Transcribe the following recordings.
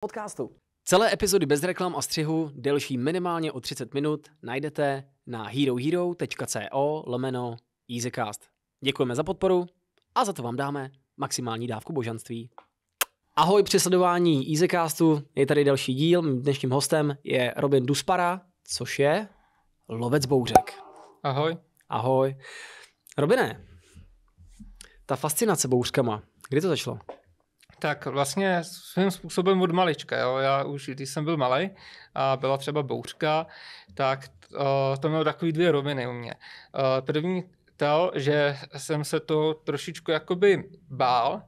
podcastu. Celé epizody bez reklam a střihu, delší minimálně o 30 minut, najdete na herohero.co lomeno easycast. Děkujeme za podporu a za to vám dáme maximální dávku božanství. Ahoj při sledování Easycastu, je tady další díl. Mým dnešním hostem je Robin Duspara, což je lovec bouřek. Ahoj. Ahoj. Robine, ta fascinace bouřkama, kdy to začalo? tak vlastně svým způsobem od malička. Jo. Já už, když jsem byl malý a byla třeba bouřka, tak eh, to mělo takové dvě roviny u mě. Eh, první to, že jsem se to trošičku jakoby bál,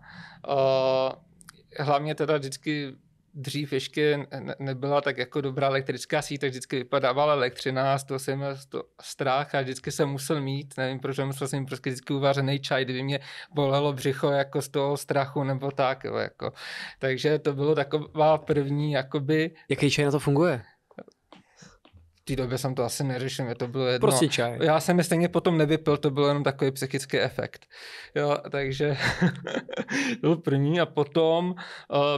eh, hlavně teda vždycky dřív ještě nebyla tak jako dobrá elektrická síť, tak vždycky vypadávala elektřina z toho jsem měl to strach a vždycky jsem musel mít, nevím proč, musel jsem prostě vždycky uvařený čaj, kdyby mě bolelo břicho jako z toho strachu nebo tak, jo, jako. Takže to bylo taková první, jakoby... Jaký čaj na to funguje? té době jsem to asi neřešil, mě to bylo jedno. Prostě čaj. Já jsem je stejně potom nevypil, to byl jenom takový psychický efekt. Jo, takže to byl první a potom uh,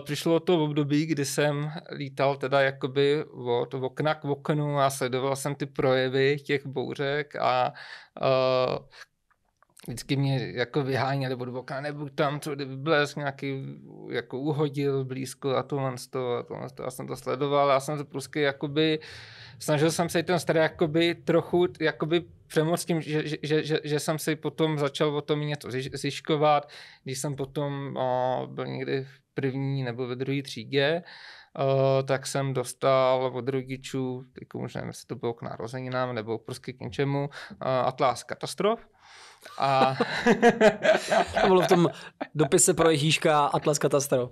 přišlo to v období, kdy jsem lítal teda jakoby od okna k oknu a sledoval jsem ty projevy těch bouřek a uh, vždycky mě jako vyháněli od boka, nebo tam, co kdyby blesk nějaký jako uhodil blízko a tohle z toho a tohle z toho. Já jsem to sledoval, já jsem to prostě jakoby, snažil jsem se ten starý jakoby trochu jakoby přemoc tím, že, že, že, že, že jsem si potom začal o tom něco zjišťovat, když jsem potom o, byl někdy v první nebo ve druhé třídě, o, tak jsem dostal od rodičů, jako už možná jestli to bylo k narozeninám nebo prostě k něčemu, Atlas katastrof, a... to bylo v tom dopise pro Ježíška Atlas Katastro.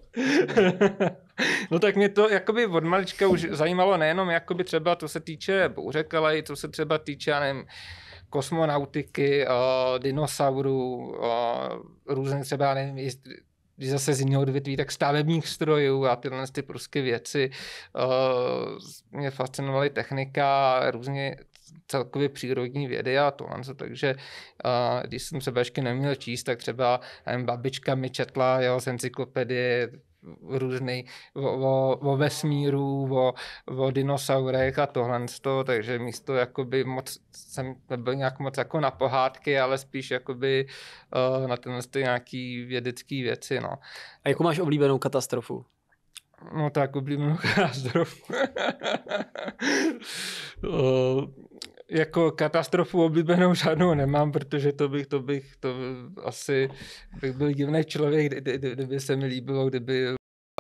no tak mě to jakoby od malička už zajímalo nejenom jakoby třeba to se týče bouřek, ale i to se třeba týče, já nevím, kosmonautiky, o, eh, dinosaurů, o, eh, různé třeba, nevím, když zase z jiného odvětví, tak stavebních strojů a tyhle ty prostě věci. Eh, mě fascinovaly technika, různě celkově přírodní vědy a to. Takže uh, když jsem třeba ještě neměl číst, tak třeba nevím, babička mi četla jo, z encyklopedie různý o, o, o vesmíru, o, o dinosaurech a tohle, to, takže místo jakoby moc, jsem nebyl nějak moc jako na pohádky, ale spíš jakoby uh, na tenhle nějaký vědecký věci, no. A jakou máš oblíbenou katastrofu? No tak oblíbenou katastrofu. Eh, jako katastrofu oblíbenou žádnou nemám, protože to bych, to bych, to asi bych byl divný člověk, kdyby, kdyby se mi líbilo, kdyby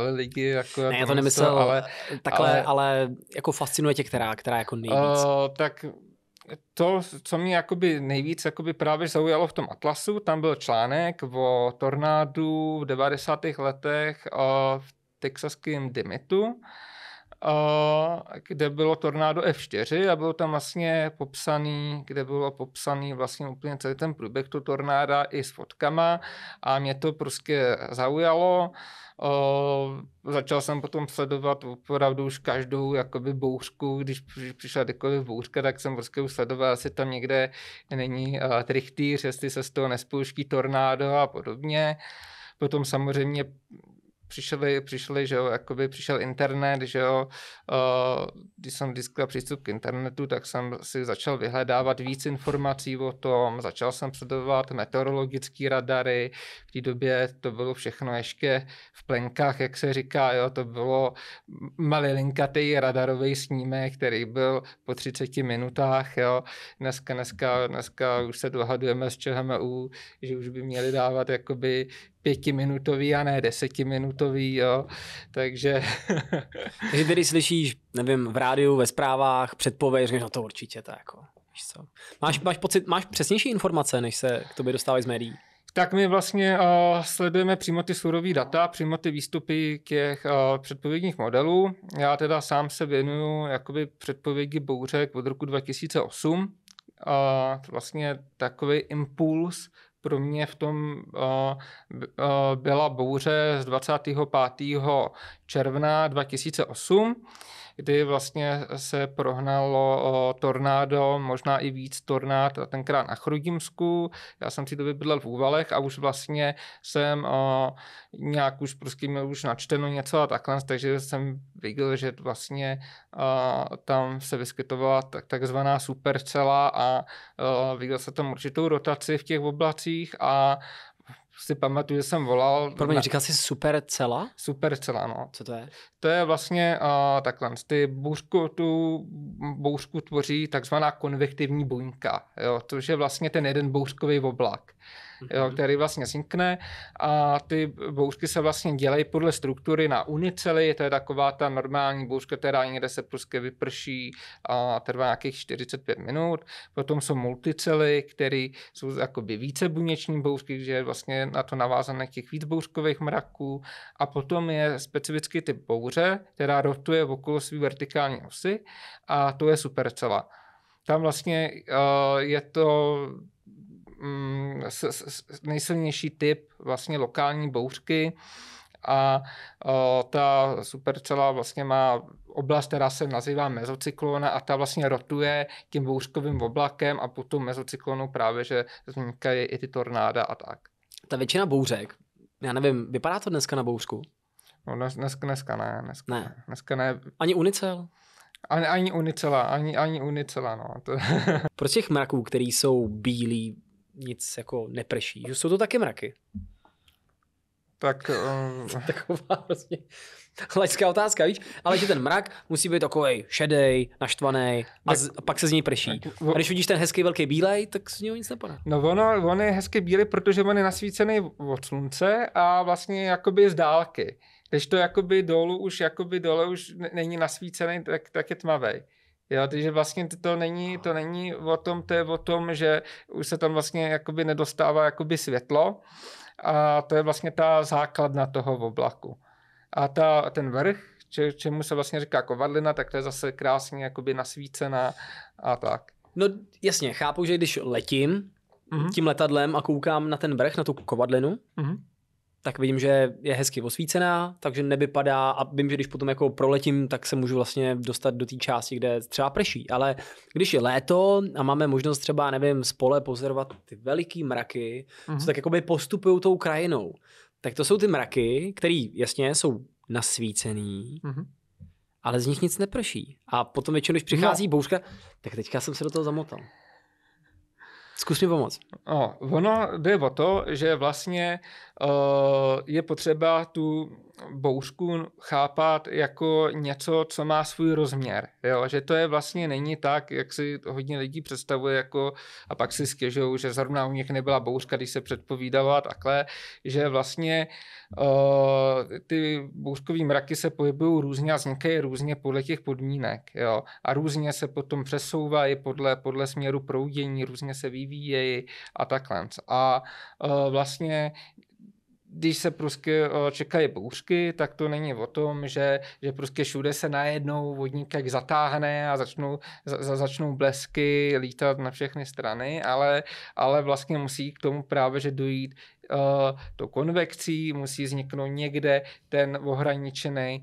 ale lidi jako... Ne, já jako to nemyslel ale, takhle, ale, ale jako fascinuje tě která, která jako nejvíc? Uh, tak to, co mě jakoby nejvíc jakoby právě zaujalo v tom Atlasu, tam byl článek o tornádu v 90. letech uh, v texaském Dimitu kde bylo Tornádo F4 a bylo tam vlastně popsaný, kde bylo popsaný vlastně úplně celý ten průběh to tornáda i s fotkama a mě to prostě zaujalo. O, začal jsem potom sledovat opravdu už každou jakoby bouřku, když přišla kdykoliv bouřka, tak jsem prostě už sledoval, jestli tam někde není uh, trichtýř, jestli se z toho nespouští tornádo a podobně. Potom samozřejmě přišli, přišli, že jo, jakoby přišel internet, že jo, eh, když jsem získal přístup k internetu, tak jsem si začal vyhledávat víc informací o tom, začal jsem sledovat meteorologické radary, v té době to bylo všechno ještě v plenkách, jak se říká, jo, to bylo linkatý radarový snímek, který byl po 30 minutách, jo, dneska, dneska, dneska už se dohadujeme s ČHMU, že už by měli dávat jakoby pětiminutový a ne desetiminutový, jo. Takže... Takže tedy slyšíš, nevím, v rádiu, ve zprávách, předpověď, že no to určitě, tak jako, víš co. Máš, máš pocit, máš přesnější informace, než se k tobě dostávají z médií? Tak my vlastně uh, sledujeme přímo ty surové data, přímo ty výstupy těch uh, předpovědních modelů. Já teda sám se věnuju jakoby předpovědi bouřek od roku 2008. Uh, vlastně takový impuls pro mě v tom eh, eh, byla bouře z 25. června 2008, kdy vlastně se prohnalo tornádo, možná i víc tornád, tenkrát na Chrudimsku. Já jsem si to bydlel v Úvalech a už vlastně jsem nějak už prostě měl už načteno něco a takhle, takže jsem viděl, že vlastně tam se vyskytovala tak, takzvaná supercela a viděl se tam určitou rotaci v těch oblacích a si pamatuju, že jsem volal... Promiň, na... říkal jsi supercela? Supercela, no. Co to je? To je vlastně uh, takhle, ty bouřku, tu bouřku tvoří takzvaná konvektivní buňka, jo, což je vlastně ten jeden bouřkový oblak jo, mhm. který vlastně zinkne a ty bouřky se vlastně dělají podle struktury na unicely, to je taková ta normální bouřka, která někde se prostě vyprší a trvá nějakých 45 minut. Potom jsou multicely, které jsou jakoby více buněční bouřky, že je vlastně na to navázané těch víc bouřkových mraků a potom je specifický typ bouře, která rotuje okolo své vertikální osy a to je supercela tam vlastně uh, je to mm, s, s, nejsilnější typ vlastně lokální bouřky a o, ta supercela vlastně má oblast, která se nazývá mezocyklona a ta vlastně rotuje tím bouřkovým oblakem a potom mezocyklonu právě, že vznikají i ty tornáda a tak. Ta většina bouřek, já nevím, vypadá to dneska na bouřku? No dnes, dneska, dneska ne, dneska ne. Dneska ne. Ani unicel? Ani, ani unicela, ani, ani unicela, no. Proč těch mraků, který jsou bílí, nic jako neprší, že jsou to taky mraky. Tak... Um... Taková vlastně prostě laická otázka, víš? Ale že ten mrak musí být takový šedej, naštvaný a, z, a, pak se z něj prší. A když vidíš ten hezký velký bílej, tak z něho nic nepadá. No ono, on je hezký bílý, protože on je nasvícený od slunce a vlastně jakoby z dálky. Když to jakoby dolů už, jakoby dole už není nasvícený, tak, tak je tmavý. Jo, takže vlastně to není, to není o tom, to je o tom, že už se tam vlastně jakoby nedostává jakoby světlo a to je vlastně ta základna toho oblaku. A ta, ten vrch, če, čemu se vlastně říká kovadlina, tak to je zase krásně jakoby nasvícená a tak. No jasně, chápu, že když letím mm-hmm. tím letadlem a koukám na ten vrch, na tu kovadlinu, mm-hmm tak vidím, že je hezky osvícená, takže nevypadá a vím, že když potom jako proletím, tak se můžu vlastně dostat do té části, kde třeba prší. Ale když je léto a máme možnost třeba, nevím, spole pozorovat ty veliký mraky, uh-huh. co mhm. tak jakoby postupují tou krajinou, tak to jsou ty mraky, které jasně jsou nasvícený, uh-huh. ale z nich nic neprší. A potom většinou, když přichází no. bouřka, tak teďka jsem se do toho zamotal. Zkus mi pomoct. No, ono jde o to, že vlastně Eh, je potřeba tu bouřku chápat jako něco, co má svůj rozměr. Jo? Že to je vlastně není tak, jak si hodně lidí představuje, jako, a pak si stěžují, že zrovna u nich nebyla bouřka, když se předpovídala takhle, že vlastně uh, ty bouřkové mraky se pohybují různě a vznikají různě podle těch podmínek. Jo? A různě se potom přesouvají podle, podle směru proudění, různě se vyvíjejí a takhle. A uh, vlastně když se prostě eh, čekají bouřky, tak to není o tom, že, že prostě všude se najednou jak zatáhne a začnou, za, začnou blesky lítat na všechny strany, ale, ale vlastně musí k tomu právě, že dojít uh, eh, to konvekcí, musí vzniknout někde ten ohraničený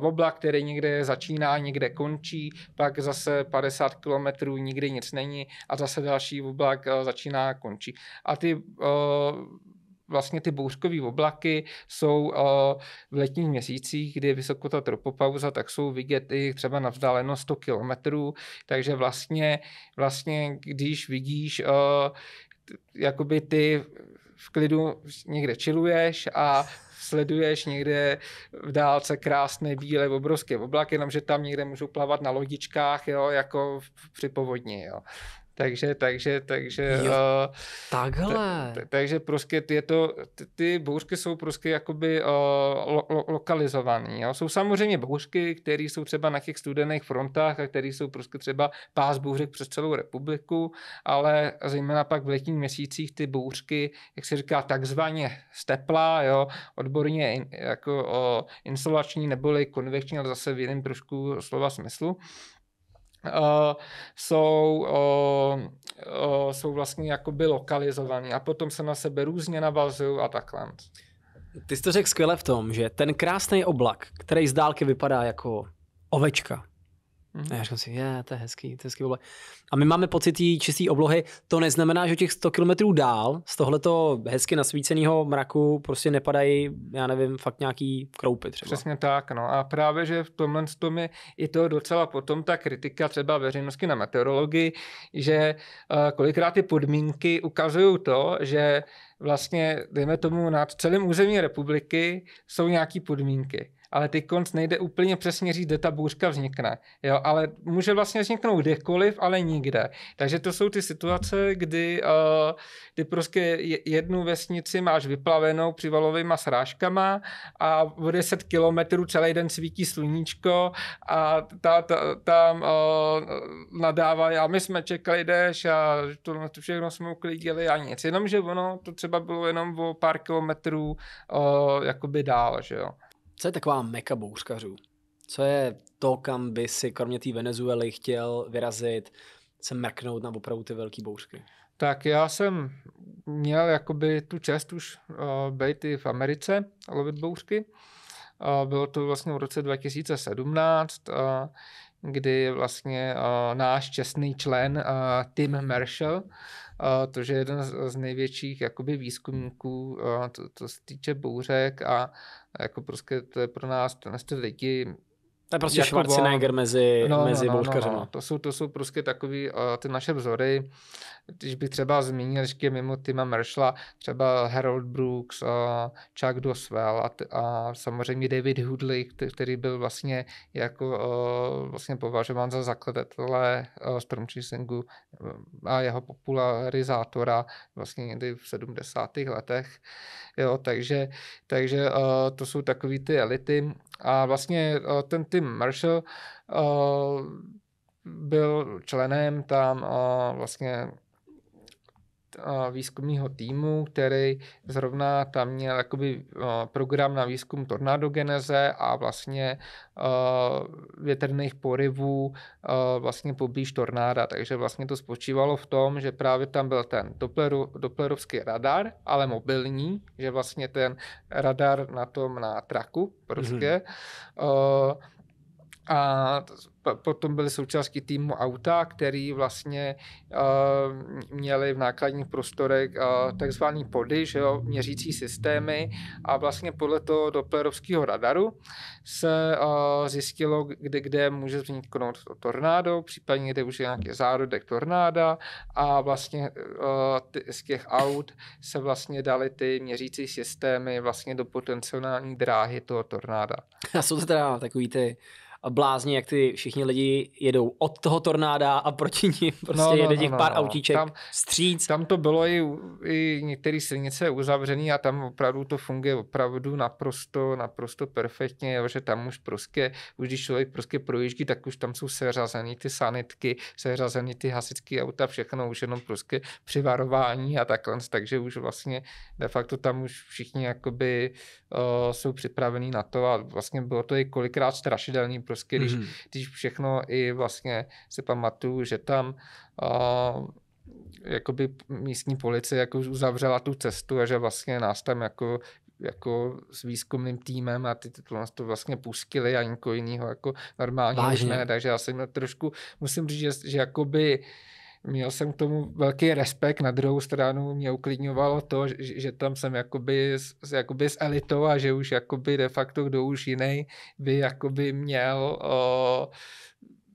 uh, oblak, který někde začíná, někde končí, pak zase 50 kilometrů nikdy nic není a zase další oblak uh, začíná a končí. A ty uh, vlastně ty bouřkové oblaky jsou eh, v letních měsících, kdy je vysokota tropopauza, tak jsou vidět i třeba na vzdálenost 100 kilometrů, takže vlastně, vlastně když vidíš eh, jakoby ty v klidu někde čiluješ a sleduješ někde v dálce krásné bílé obrovské oblaky, jenomže tam někde můžou plavat na lodičkách, jo, jako při povodni. Jo. Takže, takže, takže... Jo, uh, eh, takhle. T- t- takže prostě je to, ty, ty bouřky jsou prostě jakoby uh, lo, lo, lokalizované. Jsou samozřejmě bouřky, které jsou třeba na těch studených frontách a které jsou prostě třeba pás bouřek přes celou republiku, ale zejména pak v letních měsících ty bouřky, jak se říká, takzvaně stepla, jo, odborně in, jako uh, insolační neboli konvekční, ale zase v jiném trošku slova smyslu, Eh, jsou, uh, uh, jsou vlastně jakoby lokalizovaný a potom se na sebe různě navazují a takhle. Ty jsi to řekl skvěle v tom, že ten krásný oblak, který z dálky vypadá jako ovečka, Mm-hmm. A já říkám si, je, to je hezký, to je hezký oblohy. A my máme pocit té čisté oblohy, to neznamená, že těch 100 kilometrů dál z tohleto hezky nasvíceného mraku prostě nepadají, já nevím, fakt nějaký kroupy třeba. Přesně tak, no a právě, že v tomhle tom je i to docela potom ta kritika třeba veřejnosti na meteorologii, že eh, kolikrát ty podmínky ukazují to, že vlastně, dejme tomu, nad celým území republiky jsou nějaké podmínky ale ty konc nejde úplně přesně říct, kde ta bouřka vznikne. Jo, ale může vlastně vzniknout kdekoliv, ale nikde. Takže to jsou ty situace, kdy, uh, kdy prostě jednu vesnici máš vyplavenou přivalovými srážkama a v 10 kilometrů celý den svítí sluníčko a ta, ta, tam uh, nadává, a my jsme čekali déš a to, to všechno jsme uklidili a nic. Jenomže ono to třeba bylo jenom o pár kilometrů uh, jakoby dál, že jo. Co je taková meka bouřkařů? Co je to, kam by si kromě té Venezuely chtěl vyrazit, se mrknout na opravdu ty velké bouřky? Tak já jsem měl jakoby tu čest už uh, být i v Americe a lovit bouřky. Uh, bylo to vlastně v roce 2017, uh, eh, kdy vlastně uh, náš čestný člen uh, Tim Marshall to, že jeden z největších jakoby výzkumníků, to, to se týče bouřek a jako prostě to je pro nás, to ty lidi to je prostě jako Schwarzenegger mezi, no, no, mezi no, no, no, no, to jsou, to jsou prostě takový uh, ty naše vzory když bych třeba zmínil ještě mimo Tima Marshalla, třeba Harold Brooks, a eh, Chuck Doswell a, t- a samozřejmě David Hoodley, který byl vlastně jako eh, vlastně považován za zakladatele eh, storm chasingu a jeho popularizátora vlastně někdy v 70. letech. Jo, takže takže to jsou takový ty elity a vlastně ten Tim Marshall byl členem tam vlastně výzkumního týmu, který zrovna tam měl jakoby program na výzkum tornádogeneze a vlastně větrných porivů vlastně poblíž tornáda. Takže vlastně to spočívalo v tom, že právě tam byl ten Doppleru, Dopplerovský radar, ale mobilní, že vlastně ten radar na tom na traku prostě. Mm-hmm. A potom byly součástí týmu auta, který vlastně uh, měli v nákladních prostorech uh, takzvaný pody, že jo, měřící systémy a vlastně podle toho doplerovského radaru se uh, zjistilo, kde, kde může vzniknout to tornádo, případně kde už je nějaký zárodek tornáda a vlastně uh, ty, z těch aut se vlastně dali ty měřící systémy vlastně do potenciální dráhy toho tornáda. A jsou to teda takový ty blázni, jak ty všichni lidi jedou od toho tornáda a proti ním no, prostě no, no, jede těch no, no, pár no. autíček tam, stříc. Tam to bylo i, i některé silnice uzavřené a tam opravdu to funguje opravdu naprosto, naprosto perfektně, že tam už prostě, už když člověk prostě projíždí, tak už tam jsou seřazený ty sanitky, seřazený ty hasičské auta, všechno už jenom prostě přivarování a takhle, takže už vlastně de facto tam už všichni jakoby uh, jsou připravení na to a vlastně bylo to i kolikrát strašidelný, Prostě když, mm když všechno i vlastně se pamatuju, že tam uh, jakoby místní policie jako uzavřela tu cestu a že vlastně nás tam jako jako s výzkumným týmem a ty to, to vlastně pustili a nikoho jiného jako normálně ne, takže já jsem trošku, musím říct, že, že jakoby uh, Měl jsem k tomu velký respekt, na druhou stranu mě uklidňovalo to, že, že tam jsem jakoby, s, jakoby s elitou a že už jakoby de facto kdo už jiný by jakoby měl o,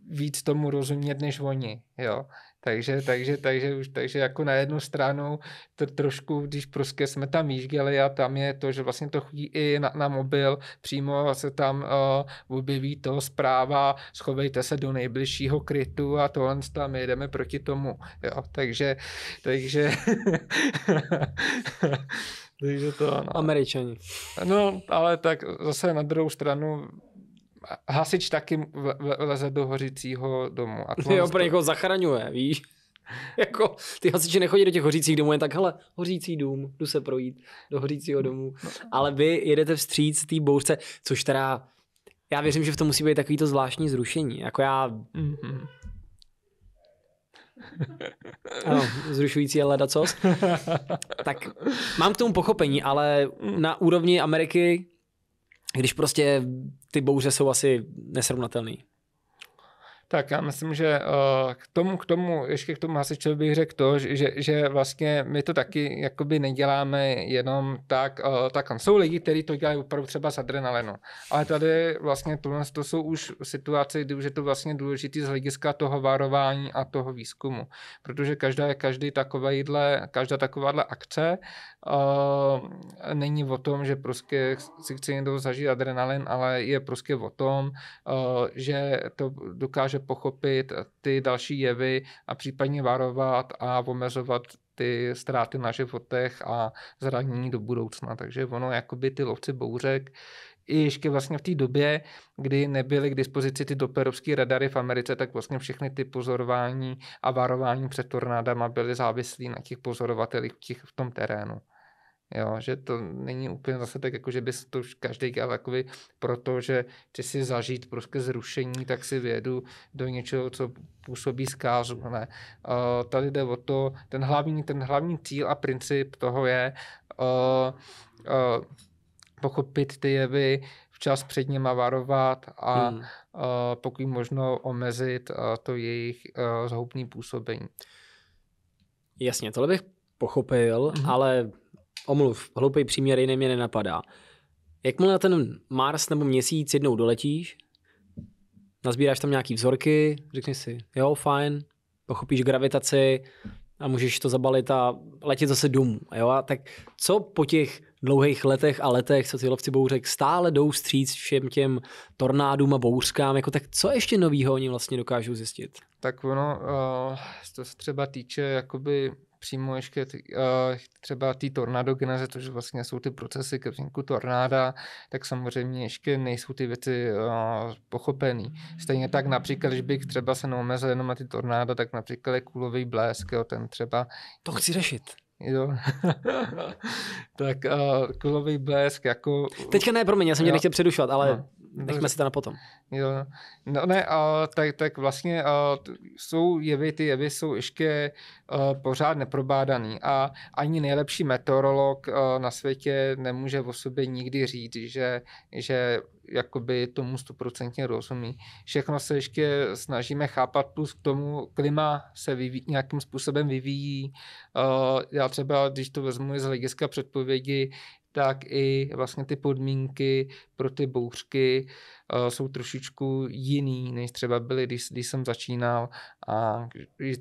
víc tomu rozumět než oni. Jo. Takže, takže, takže, už, takže jako na jednu stranu to trošku, když prostě jsme tam jížděli a tam je to, že vlastně to chodí i na, na mobil, přímo se tam uh, objeví to zpráva, schovejte se do nejbližšího krytu a tohle tam jedeme proti tomu. Jo, takže, takže... takže to, no. Američani. No, ale tak zase na druhou stranu hasič taky leze do hořícího domu. A jo, pro někoho zachraňuje, víš? jako ty hasiči nechodí do těch hořících domů, jen tak, hele, hořící dům, jdu se projít do hořícího no, domu. No. Ale vy jedete vstříc té bouřce, což teda, já věřím, že v tom musí být takový to zvláštní zrušení. Jako já... Mm-hmm. Ano, zrušující je ledacos. Tak mám k tomu pochopení, ale na úrovni Ameriky když prostě ty bouře jsou asi nesrovnatelné. Tak já myslím, že eh, k tomu, k tomu, ještě k tomu hasičovi bych řekl to, že, že vlastně my to taky jakoby neděláme jenom tak, eh, tak jsou lidi, kteří to dělají opravdu třeba s adrenalinu. Ale tady vlastně tohle to jsou už situace, kdy už je to vlastně důležité z hlediska toho varování a toho výzkumu. Protože každá, každý takovýhle, každá takováhle akce Uh, není o tom, že prostě si chce někdo zažít adrenalin, ale je prostě o tom, uh, že to dokáže pochopit ty další jevy a případně varovat a omezovat ty ztráty na životech a zranění do budoucna. Takže ono, jakoby ty lovci bouřek, i ještě vlastně v té době, kdy nebyly k dispozici ty doperovské radary v Americe, tak vlastně všechny ty pozorování a varování před tornádama byly závislí na těch pozorovatelích v, těch, v tom terénu. Jo, že to není úplně zase tak, jako, že bys to každý dělal jakoby, protože chci si zažít prostě zrušení, tak si vědu do něčeho, co působí zkázu. Ne. Uh, tady jde o to, ten hlavní, ten hlavní cíl a princip toho je uh, uh, pochopit ty jevy, včas před něma varovat a hmm. uh, pokud možno omezit uh, to jejich uh, zhoubný působení. Jasně, tohle bych pochopil, hmm. ale omluv, hloupý příměr, jiný mě nenapadá. Jakmile na ten Mars nebo měsíc jednou doletíš, nazbíráš tam nějaký vzorky, řekneš si, jo, fajn, pochopíš gravitaci a můžeš to zabalit a letět zase domů. Jo? A tak co po těch dlouhých letech a letech, co ty lovci bouřek stále jdou stříc všem těm tornádům a bouřkám, jako tak co ještě novýho oni vlastně dokážou zjistit? Tak ono, uh, eh, to se třeba týče jakoby přímo ještě eh, třeba ty tornado geneze, což vlastně jsou ty procesy ke vzniku tornáda, tak samozřejmě ještě nejsou ty věci eh, pochopené. Stejně tak například, když bych třeba se neomezil jenom na ty tornáda, tak například je kůlový blesk, jo, ten třeba... To chci řešit. Jo. tak uh, eh, kulový blesk jako... Teďka ne, promiň, já jsem tě nechtěl přerušovat, ale no. Nechme si to na potom. Jo, no. no ne, a, tak, tak vlastně a, jsou jevy, ty jevy jsou ještě a, pořád neprobádaný a ani nejlepší meteorolog a, na světě nemůže o sobě nikdy říct, že, že jakoby tomu stoprocentně rozumí. Všechno se ještě snažíme chápat, plus k tomu klima se vyvíjí, nějakým způsobem vyvíjí. Já třeba, když to vezmu z hlediska předpovědi, tak i vlastně ty podmínky pro ty bouřky uh, jsou trošičku jiný, než třeba byly, když, když jsem začínal a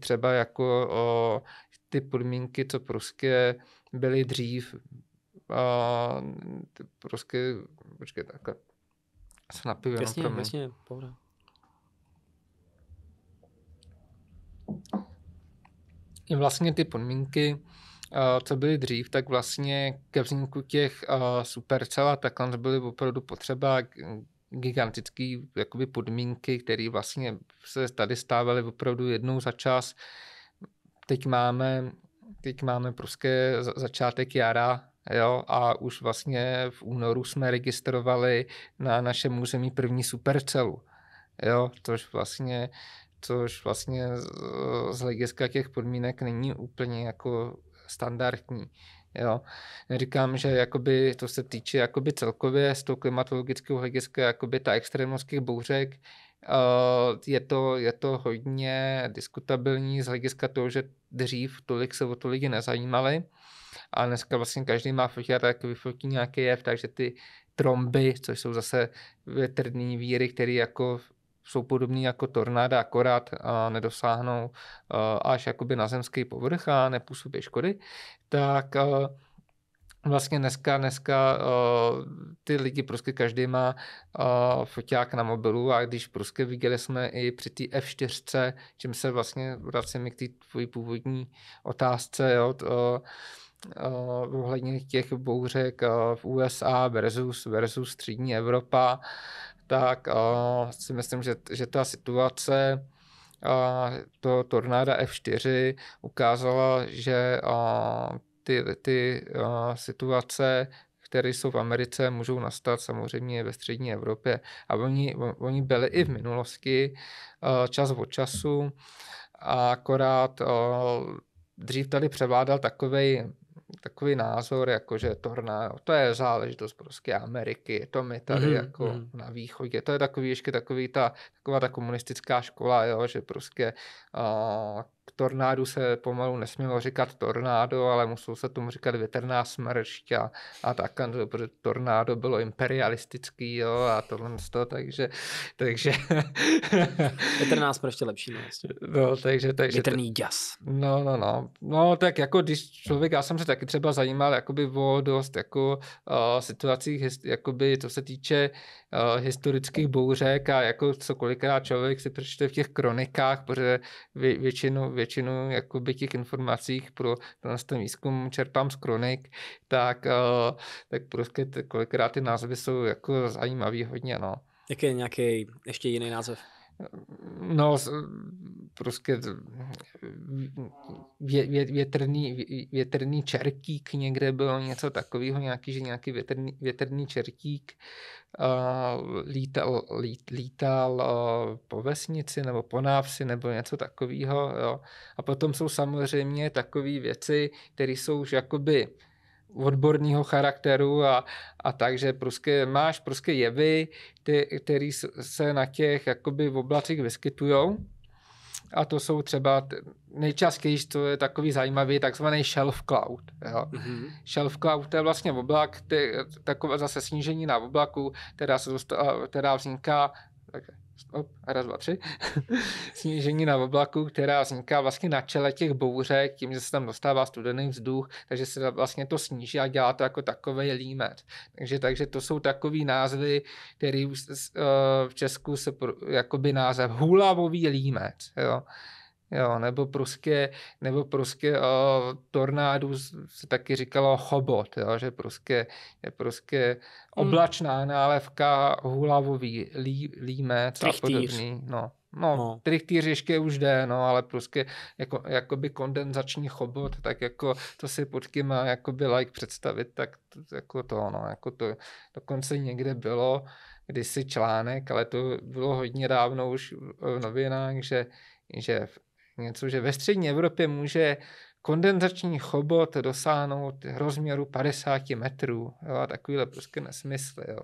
třeba jako uh, ty podmínky, co prostě byly dřív, uh, prostě, počkej, takhle, se napiju, jasně, no, jasně, I vlastně ty podmínky co byly dřív, tak vlastně ke vzniku těch supercel a takhle byly opravdu potřeba gigantické jakoby podmínky, které vlastně se tady stávaly opravdu jednou za čas. Teď máme, teď máme pruské prostě začátek jara, Jo, a už vlastně v únoru jsme registrovali na našem území první supercelu. Jo, což vlastně, což vlastně z hlediska těch podmínek není úplně jako standardní. Jo. Říkám, že jakoby to se týče jakoby celkově z toho klimatologického hlediska jakoby ta extrémnost těch bouřek eh, je to, je to hodně diskutabilní z hlediska toho, že dřív tolik se o to lidi nezajímali a dneska vlastně každý má tak vyfotí nějaký jev, takže ty tromby, což jsou zase větrný víry, které jako jsou podobný jako tornáda, akorát nedosáhnou až jakoby na zemský povrch a nepůsobí škody, tak vlastně dneska, dneska ty lidi prostě každý má foťák na mobilu a když prostě viděli jsme i při té F4, čím se vlastně vracíme k té tvojí původní otázce, jo, to, uh, uh, ohledně těch bouřek uh, v USA versus, versus střední Evropa, tak uh, si myslím, že, že ta situace uh, to tornáda F4 ukázala, že uh, ty, ty uh, situace které jsou v Americe, můžou nastat samozřejmě ve střední Evropě. A oni, oni byli i v minulosti čas od času, a akorát dřív tady převládal takový takový názor, jako že tornádo, to je záležitost prostě Ameriky, to my tady mm-hmm. jako mm. na východě, to je takový ještě takový ta, taková ta komunistická škola, jo, že prostě uh, k tornádu se pomalu nesmělo říkat tornádo, ale muselo se tomu říkat větrná smršť a, a tak, protože tornádo bylo imperialistický jo, a tohle toho, takže... takže... větrná smršť je lepší. Vlastně. No, takže, takže, Větrný děs. No, no, no. No, tak jako když člověk, já jsem se taky třeba zajímal jakoby o dost jako o, situacích, jakoby co se týče historických bouřek a jako co kolikrát člověk si přečte v těch kronikách, protože vě, většinou většinu jakoby těch informacích pro ten výzkum čerpám z kronik, tak, eh, tak prostě kolikrát ty názvy jsou jako zajímavý hodně, no. Jaký je nějaký ještě jiný název? No, prostě vě, větrný, větrný čertík někde bylo něco takového, nějaký, že nějaký větrný, větrný čertík a lítal, lít, lítal a po vesnici nebo po návsi nebo něco takového. Jo. A potom jsou samozřejmě takové věci, které jsou už jakoby odborního charakteru a, a takže prostě máš prostě jevy, ty, který se na těch jakoby v oblacích vyskytujou a to jsou třeba nejčastěji, to je takový zajímavý, takzvaný shelf cloud. Jo. Mm-hmm. Shelf cloud to je vlastně oblak, ty, takové zase snížení na oblaku, která, se dostala, která vzniká tak, op, raz, dva, tři, snížení na oblaku, která vzniká vlastně na čele těch bouřek, tím, že se tam dostává studený vzduch, takže se vlastně to sníží a dělá to jako takový límet. Takže, takže to jsou takový názvy, který eh, v Česku se jakoby název hůlavový límet. Jo. Jo, nebo pruské, nebo pruské o, tornádu se taky říkalo chobot, jo, že pruské, je prostě hmm. oblačná nálevka, hulavový lí, límec trichtýř. a podobný. No, no, no. trichtýř ještě už jde, no, ale pruské jako, jakoby kondenzační chobot, tak jako to si pod kým má jakoby like představit, tak to, jako to, no, jako to dokonce někde bylo kdysi článek, ale to bylo hodně dávno už v novinách, že, že v něco, že ve střední Evropě může kondenzační chobot dosáhnout rozměru 50 metrů, jo, a takovýhle prostě nesmysl, jo.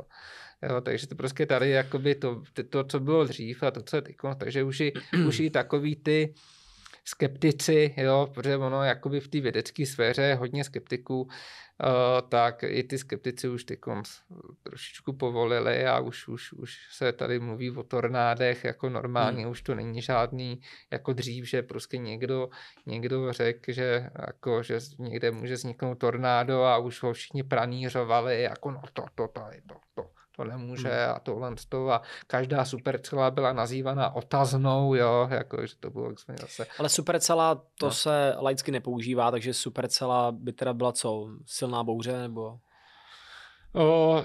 Jo, takže to prostě tady jakoby to, to, co bylo dřív a to, co je teď, no, takže už i, už i takový ty, uh, skeptici, jo, protože ono jakoby v té vědecké sféře hodně skeptiků, uh, tak i ty skeptici už ty trošičku povolili a už, už, už se tady mluví o tornádech jako normálně, hmm. už to není žádný jako dřív, že prostě někdo, někdo řekl, že, jako, že někde může vzniknout tornádo a už ho všichni pranířovali, jako no to, to, to, to, to to nemůže hmm. a tohle to a každá supercela byla nazývaná otaznou, jo, jako, že to bylo jak jsme zase. Ale supercela to no. se laicky nepoužívá, takže supercela by teda byla co, silná bouře nebo? o,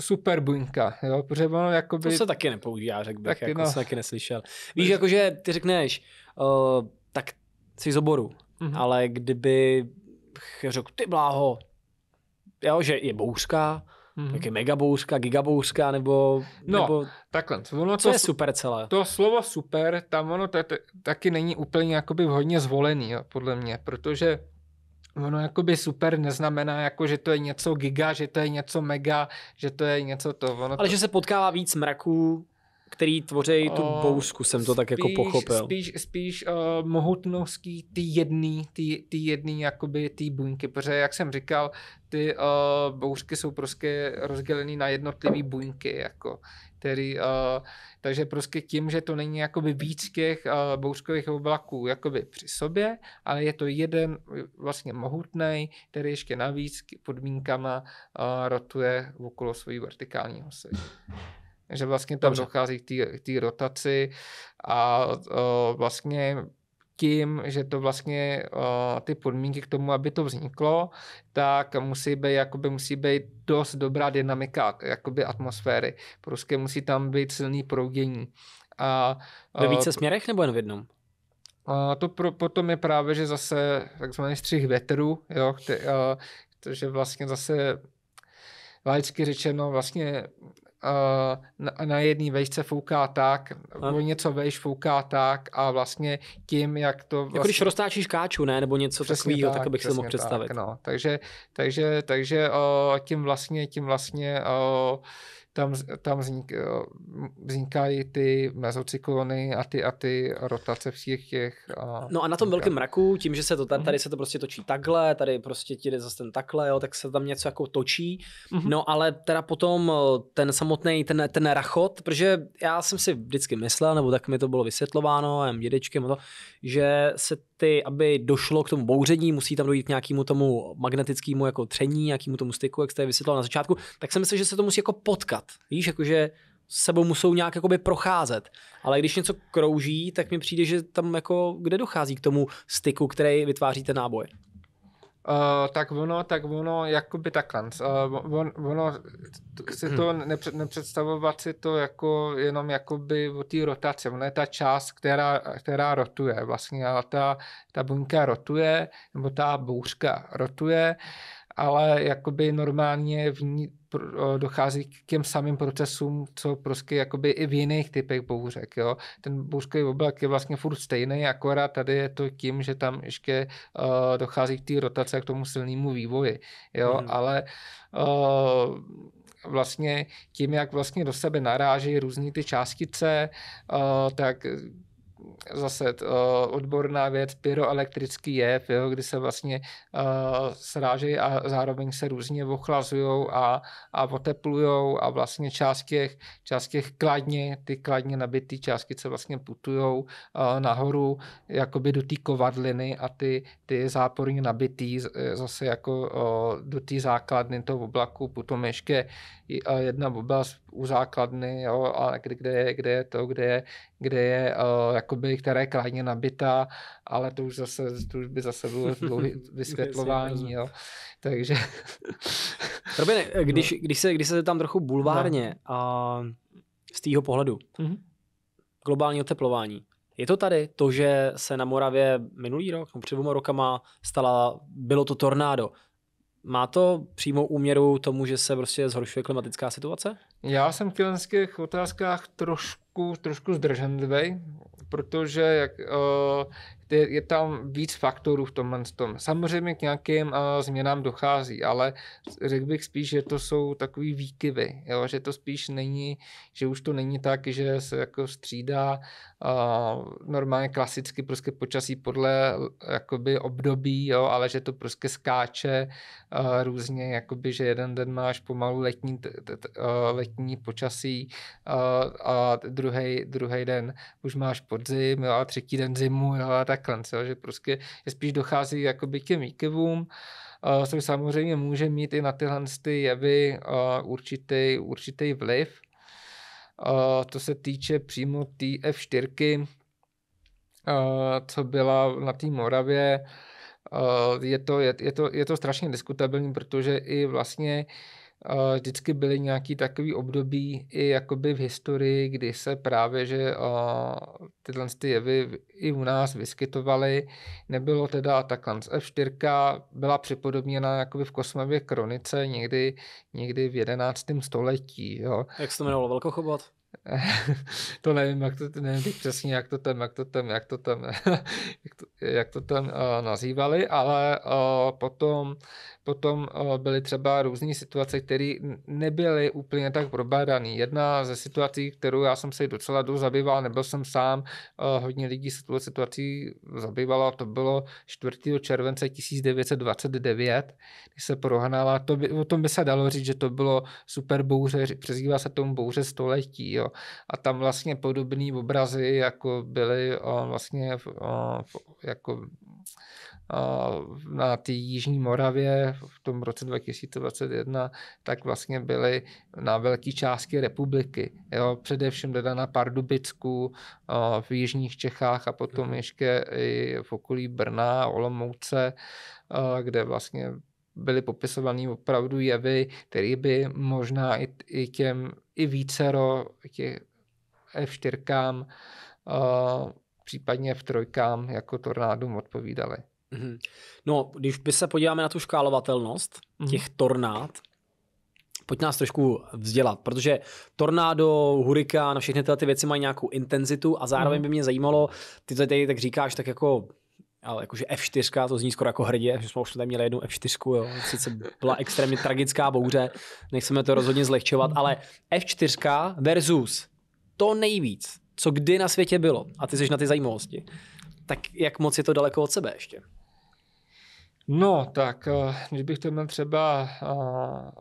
super buňka, jo, protože ono jakoby... To se taky nepoužívá, řekl bych, taky, jako, no. se taky neslyšel. Víš, jakože ty řekneš, o, tak jsi z oboru, mm-hmm. ale kdyby řekl, ty bláho, jo, že je bouřka, Mm-hmm. Tak je megabouřka, gigabouřka, nebo... No, nebo... takhle. Ono Co to, je super celé? To slovo super, tam ono t- t- taky není úplně jakoby hodně zvolený, jo, podle mě, protože ono jakoby super neznamená, jako, že to je něco giga, že to je něco mega, že to je něco to. Ono Ale to... že se potkává víc mraků, který tvoří tu eh, bouřku, jsem to tak jako pochopil. Spíš, spíš uh, eh, mohutnovský, ty jedný, ty, ty jedný jakoby ty buňky, protože jak jsem říkal, ty uh, bouřky jsou prostě rozdělené na jednotlivé buňky, jako, který, uh, takže prostě tím, že to není jakoby víc těch uh, bouřkových oblaků jakoby při sobě, ale je to jeden vlastně mohutný, který ještě navíc podmínkama uh, rotuje okolo svojí vertikální osy že vlastně tam Dobře. dochází k té rotaci a o, vlastně tím, že to vlastně o, ty podmínky k tomu, aby to vzniklo, tak musí být, jakoby, musí být dost dobrá dynamika jakoby atmosféry. Prostě musí tam být silný proudění. A, Ve více směrech nebo jen v jednom? A to pro, potom je právě, že zase takzvaný střih větru, jo, který, a, že vlastně zase laicky řečeno vlastně Eh, na, na jedné vejšce fouká tak, o něco vejš fouká tak a vlastně tím, jak to... Vlastně... Jako když vlastně- roztáčíš káču, ne? Nebo něco takového, tak, tak, abych si mohl představit. Tak, no. Takže, takže, takže o, eh, tím vlastně, tím vlastně o, eh, tam, tam vznik, vznikají ty mezocyklony a ty a ty rotace všech těch. A... No a na tom velkém mraku, tím, že se to tady, mhm. tady se to prostě točí takhle, tady prostě ti jde zase ten takhle, jo, tak se tam něco jako točí. Uh-huh. No ale teda potom eh, ten samotný ten, ten rachot, protože já jsem si vždycky myslel, nebo tak mi to bylo vysvětlováno, dědečkem, to, že se ty, aby došlo k tomu bouření, musí tam dojít k nějakému tomu magnetickému jako tření, nějakému tomu styku, jak jste vysvětlil na začátku, tak jsem myslel, že se to musí jako potkat poznat. Víš, jakože s sebou musou nějak jakoby procházet. Ale když něco krouží, tak mi přijde, že tam jako, kde dochází k tomu styku, který vytváří ten náboj? Uh, eh, tak ono, tak ono, jakoby takhle, uh, on, ono, chci to, hmm. nepře, nepředstavovat si to jako, jenom jakoby o té rotace. ono je ta část, která, která rotuje vlastně, ale ta, ta buňka rotuje, nebo ta bouřka rotuje, uh, ale jakoby normálně v ní dochází k těm samým procesům, co prostě jakoby i v jiných typech bouřek. Jo. Ten bouřkový oblak je vlastně furt stejný, akorát tady je to tím, že tam ještě uh, dochází k té rotace k tomu silnému vývoji. Jo. Mm. Ale uh, vlastně tím, jak vlastně do sebe naráží různé ty částice, uh, tak zase uh, odborná věc, pyroelektrický jev, jo, kdy se vlastně uh, srážejí a zároveň se různě ochlazují a, a oteplují a vlastně část těch, část těch kladně, ty kladně nabité částky se vlastně putují uh, nahoru jakoby do té kovadliny a ty, ty záporně nabitý e, zase jako uh, do té základny toho oblaku, potom ještě e, jedna oblast u základny, jo, a kde, kde, je, kde je to, kde je kde je uh, jakoby, která je krajně nabitá, ale to už zase, to už by zase bylo dlouhé vysvětlování, jo. Takže... Robine, eh, když, no. když, se, když se tam trochu bulvárně no. a z tvýho pohledu, mm-hmm. globální oteplování, je to tady to, že se na Moravě minulý rok, no před dvěma rokama stala, bylo to tornádo. Má to přímo úměru tomu, že se prostě zhoršuje klimatická situace? Já jsem v těch otázkách trošku, trošku zdrženlivý, protože jak, uh, je, je tam víc faktorů v tomhle tom. Samozřejmě k nějakým uh, změnám dochází, ale řekl bych spíš, že to jsou takový výkyvy, jo? že to spíš není, že už to není tak, že se jako střídá uh, normálně klasicky prostě počasí podle eh, jakoby období, jo? ale že to prostě skáče uh, různě, jakoby, že jeden den máš pomalu letní, t, t, t, uh, letní počasí uh, a druhý den už máš podzim jo? a třetí den zimu jo? a tak takhle, jo, že prostě je spíš dochází jakoby těm výkyvům, uh, což samozřejmě může mít i na tyhle ty jevy uh, určitý, určitý vliv. Uh, to se týče přímo té tý F4, uh, co byla na té Moravě, uh, je to, je, je, to, je to strašně diskutabilní, protože i vlastně uh, vždycky byly nějaký takový období i jakoby v historii, kdy se právě, že tyhle ty jevy i u nás vyskytovaly. Nebylo teda takhle z F4, byla připodobněna jakoby v Kosmově kronice někdy, někdy v 11. století. Jo. Jak se to jmenovalo, Velkochobot? to nevím, jak to, nevím přesně, jak to tam, jak to tam, jak to tam, jak to, jak to tam eh, nazývali, ale eh, potom, potom eh, byly třeba různé situace, které nebyly úplně tak probádané. Jedna ze situací, kterou já jsem se docela dost zabýval, nebyl jsem sám, hodně lidí se tuto situací zabývalo, to bylo 4. července 1929, kdy se prohnala, to by, o tom by se dalo říct, že to bylo super bouře, přezdívá se tomu bouře století, jo. a tam vlastně podobné obrazy, jako byly vlastně vlastně v, jak jako na té Jižní Moravě v tom roce 2021, tak vlastně byly na velké části republiky. Jo, především teda na Pardubicku, v Jižních Čechách a potom mm. ještě i v okolí Brna, Olomouce, kde vlastně byly popisované opravdu jevy, které by možná i, i těm i vícero těch F4 případně v trojkám jako tornádům odpovídaly. Mm-hmm. No, když by se podíváme na tu škálovatelnost mm-hmm. těch tornád, pojď nás trošku vzdělat, protože tornádo, hurikán všechny tyhle ty věci mají nějakou intenzitu a zároveň mm. by mě zajímalo, ty to tady tak říkáš tak jako ale jakože F4, to zní skoro jako hrdě, že jsme už tady měli jednu F4, jo. sice byla extrémně tragická bouře, nechceme to rozhodně zlehčovat, mhm. ale F4 versus to nejvíc, co kdy na světě bylo, a ty jsi na ty zajímavosti, tak jak moc je to daleko od sebe ještě? No, tak eh, když bych to měl třeba eh,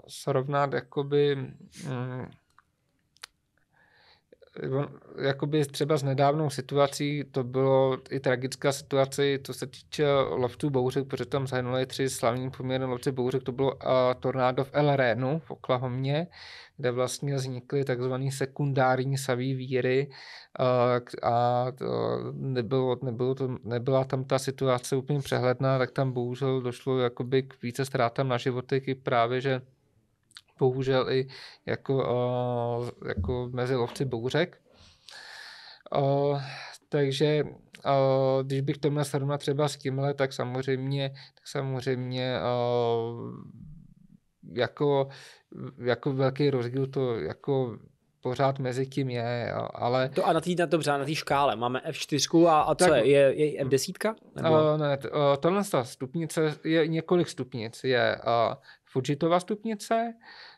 srovnat jakoby mm, jakoby třeba s nedávnou situací, to bylo i tragická situace, co se týče lovců bouřek, protože tam zahynuli tři slavní poměrně lovce bouřek, to bylo uh, tornádo v El Renu v Oklahomě, kde vlastně vznikly takzvané sekundární saví víry uh, a to nebylo, nebylo to, nebyla tam ta situace úplně přehledná, tak tam bohužel došlo jakoby k více ztrátám na životy, právě že bohužel i jako, uh, jako mezi lovci bouřek. Uh, takže uh, když bych to měl srovnat třeba s tímhle, tak samozřejmě, tak samozřejmě uh, jako, jako velký rozdíl to jako pořád mezi tím je, ale... To a na té na, dobře, na škále máme F4 a, a co je, je, je F10? Hm. Nebo? Uh, ne, uh, tohle stupnice je několik stupnic. Je uh, Fujitova stupnice,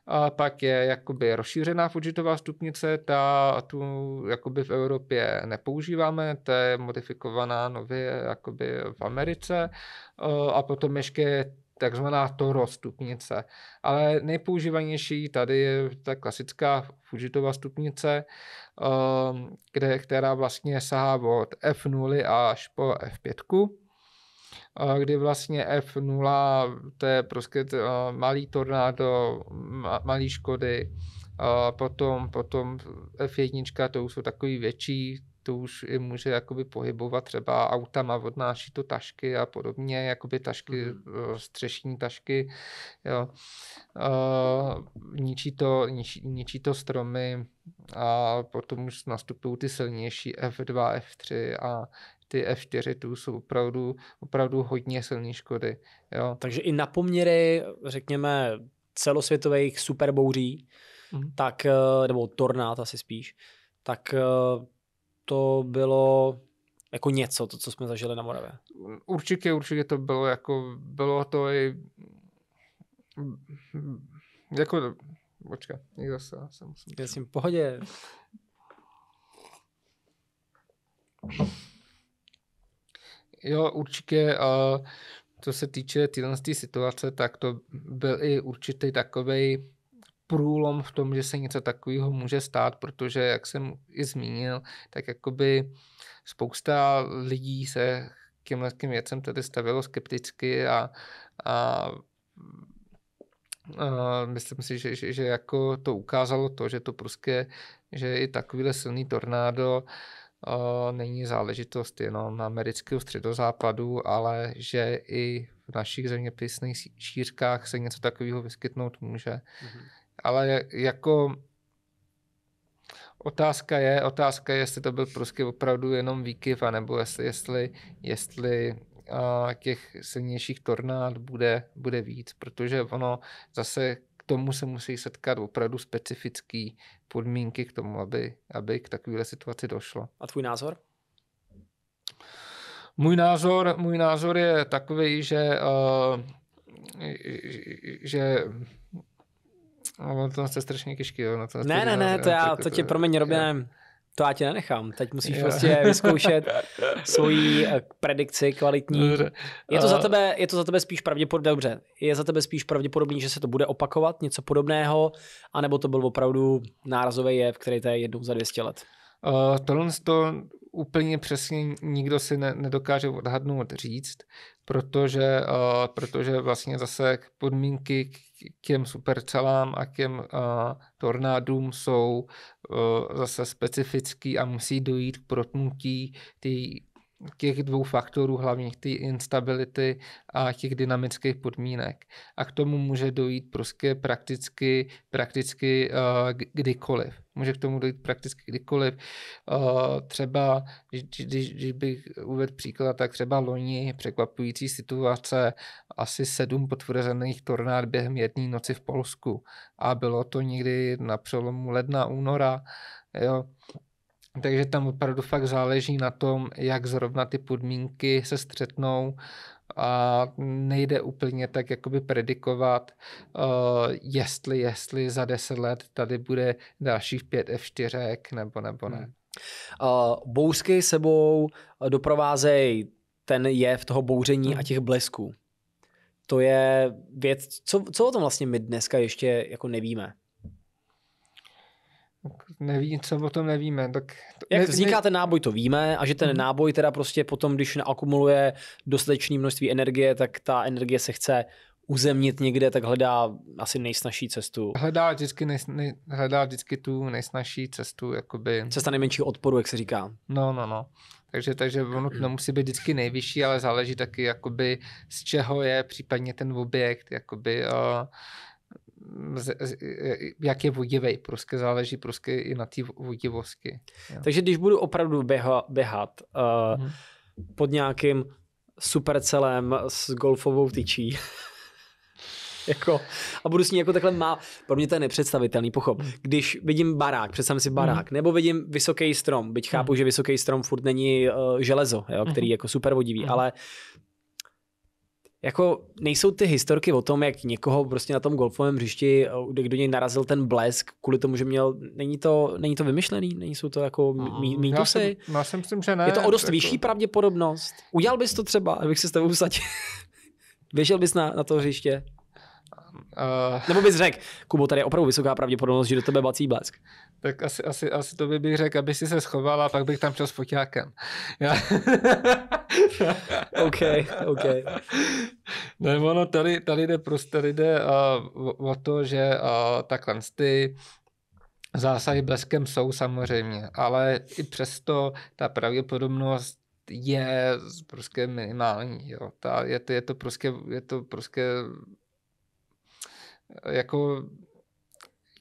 a pak je jakoby rozšířená Fujitová stupnice, ta tu jakoby v Evropě nepoužíváme, ta je modifikovaná nově jakoby v Americe a potom ještě takzvaná Toro stupnice. Ale nejpoužívanější tady je ta klasická Fujitova stupnice, kde, která vlastně sahá od F0 až po F5 kdy vlastně F0, to je prostě malý tornádo, malý škody, potom, potom F1, to už jsou takový větší, to už i může jakoby pohybovat třeba autama, odnáší to tašky a podobně, jakoby tašky, mhm. e, střešní tašky, jo. A, ničí, to, ničí, ničí to stromy a potom už nastupují ty silnější F2, F3 a ty F4 tu jsou opravdu, opravdu hodně silné škody. Jo. Takže i na poměry, řekněme, celosvětových superbouří, mm-hmm. tak, eh, nebo tornád asi spíš, tak eh, to bylo jako něco, to, co jsme zažili na Moravě. Určitě, určitě to bylo jako, bylo to i jako, počkej, zase se musím... Já jsem v pohodě jo, určitě co se týče téhle situace, tak to byl i určitý takový průlom v tom, že se něco takového může stát, protože, jak jsem i zmínil, tak jakoby spousta lidí se k těmhle věcem tedy stavilo skepticky a, a a myslím si, že, že, že jako to ukázalo to, že to prostě, že i takovýhle silný tornádo uh, Eh, není záležitost jenom na amerického středozápadu, ale že i v našich zeměpisných šířkách se něco takového vyskytnout může. Mm-hmm. Ale jako otázka je, otázka je, jestli to byl prostě opravdu jenom výkyv, anebo jestli, jestli, jestli uh, těch silnějších tornád bude, bude víc, protože ono zase tomu se musí setkat opravdu specifické podmínky k tomu, aby, aby k takové situaci došlo. A tvůj názor? Můj názor, můj názor je takový, že, uh, že eh, No, to je strašně těžký, jo, to. Ne, ne, ne, to já, to tě, promiň, Robine, to já tě nenechám. Teď musíš prostě vyzkoušet svoji eh, predikci kvalitní. Je to, za tebe, je to za tebe spíš pravděpodobně, dobře, je za tebe spíš pravděpodobný, že se to bude opakovat, něco podobného, anebo to byl opravdu nárazový jev, který to je jednou za 200 let? Uh, tohle to úplně přesně nikdo si ne, nedokáže odhadnout říct protože, uh, protože vlastně zase podmínky k těm supercelám a k těm uh, tornádům jsou uh, zase specifický a musí dojít k protnutí těch dvou faktorů hlavních, té instability a těch dynamických podmínek. A k tomu může dojít prostě prakticky, prakticky uh, kdykoliv. Může k tomu dojít prakticky kdykoliv. Uh, třeba, když, když, když bych uvedl příklad, tak třeba loni překvapující situace, asi sedm potvrzených tornád během jedné noci v Polsku. A bylo to někdy na přelomu ledna, února. Jo takže tam opravdu fakt záleží na tom, jak zrovna ty podmínky se střetnou a nejde úplně tak jakoby predikovat, uh, jestli, jestli za deset let tady bude dalších pět F4 nebo nebo ne. Hmm. Uh, bouřky sebou eh, doprovázejí ten jev toho bouření hmm. a těch blesků. To je věc, co, co o tom vlastně my dneska ještě jako nevíme. Neví, co o tom nevíme. Tak to, Jak ne, vzniká ne... ten náboj, to víme, a že ten mhm. náboj teda prostě potom, když akumuluje dostatečné množství energie, tak ta energie se chce uzemnit někde, tak hledá asi nejsnažší cestu. Hledá vždycky, nej, nej, hledá vždycky tu nejsnažší cestu. Jakoby... Cesta nejmenšího odporu, jak se říká. No, no, no. Takže, takže ono nemusí být vždycky nejvyšší, ale záleží taky, jakoby, z čeho je případně ten objekt. Jakoby, uh, jak je vodivej. Prostě záleží prostě i na té vodivosti. Takže když budu opravdu běha, běhat uh, hmm. pod nějakým supercelem s golfovou tyčí, jako, a budu s ní jako takhle má. Pro mě to je nepředstavitelný, pochop. Mhm. Když vidím barák, představím si barák, mm. nebo vidím vysoký strom, byť chápu, mm. že vysoký strom furt není uh, železo, jo, který mhm. je jako super vodivý, mm. ale jako nejsou ty historky o tom, jak někoho prostě na tom golfovém hřišti, kdo něj narazil ten blesk, kvůli tomu, že měl, není to, není to vymyšlený, není jsou to jako mý, no, mýtusy. Já, jsem, já si myslím, že ne. Je to o dost jako... vyšší pravděpodobnost. Udělal bys to třeba, abych se s tebou usadil. Běžel bys na, na to hřiště? Uh, Nebo bys řekl, Kubo, tady je opravdu vysoká pravděpodobnost, že do tebe bací blesk. Tak asi, asi, asi to by bych řekl, aby si se schoval a pak bych tam šel s foťákem. Já... OK, OK. Ne, ono, tady, tady jde prostě, tady jde uh, o to, že uh, takhle ty zásahy bleskem jsou samozřejmě, ale i přesto ta pravděpodobnost je prostě minimální. Jo. Ta, je, to, je, to prostě, je to prostě jako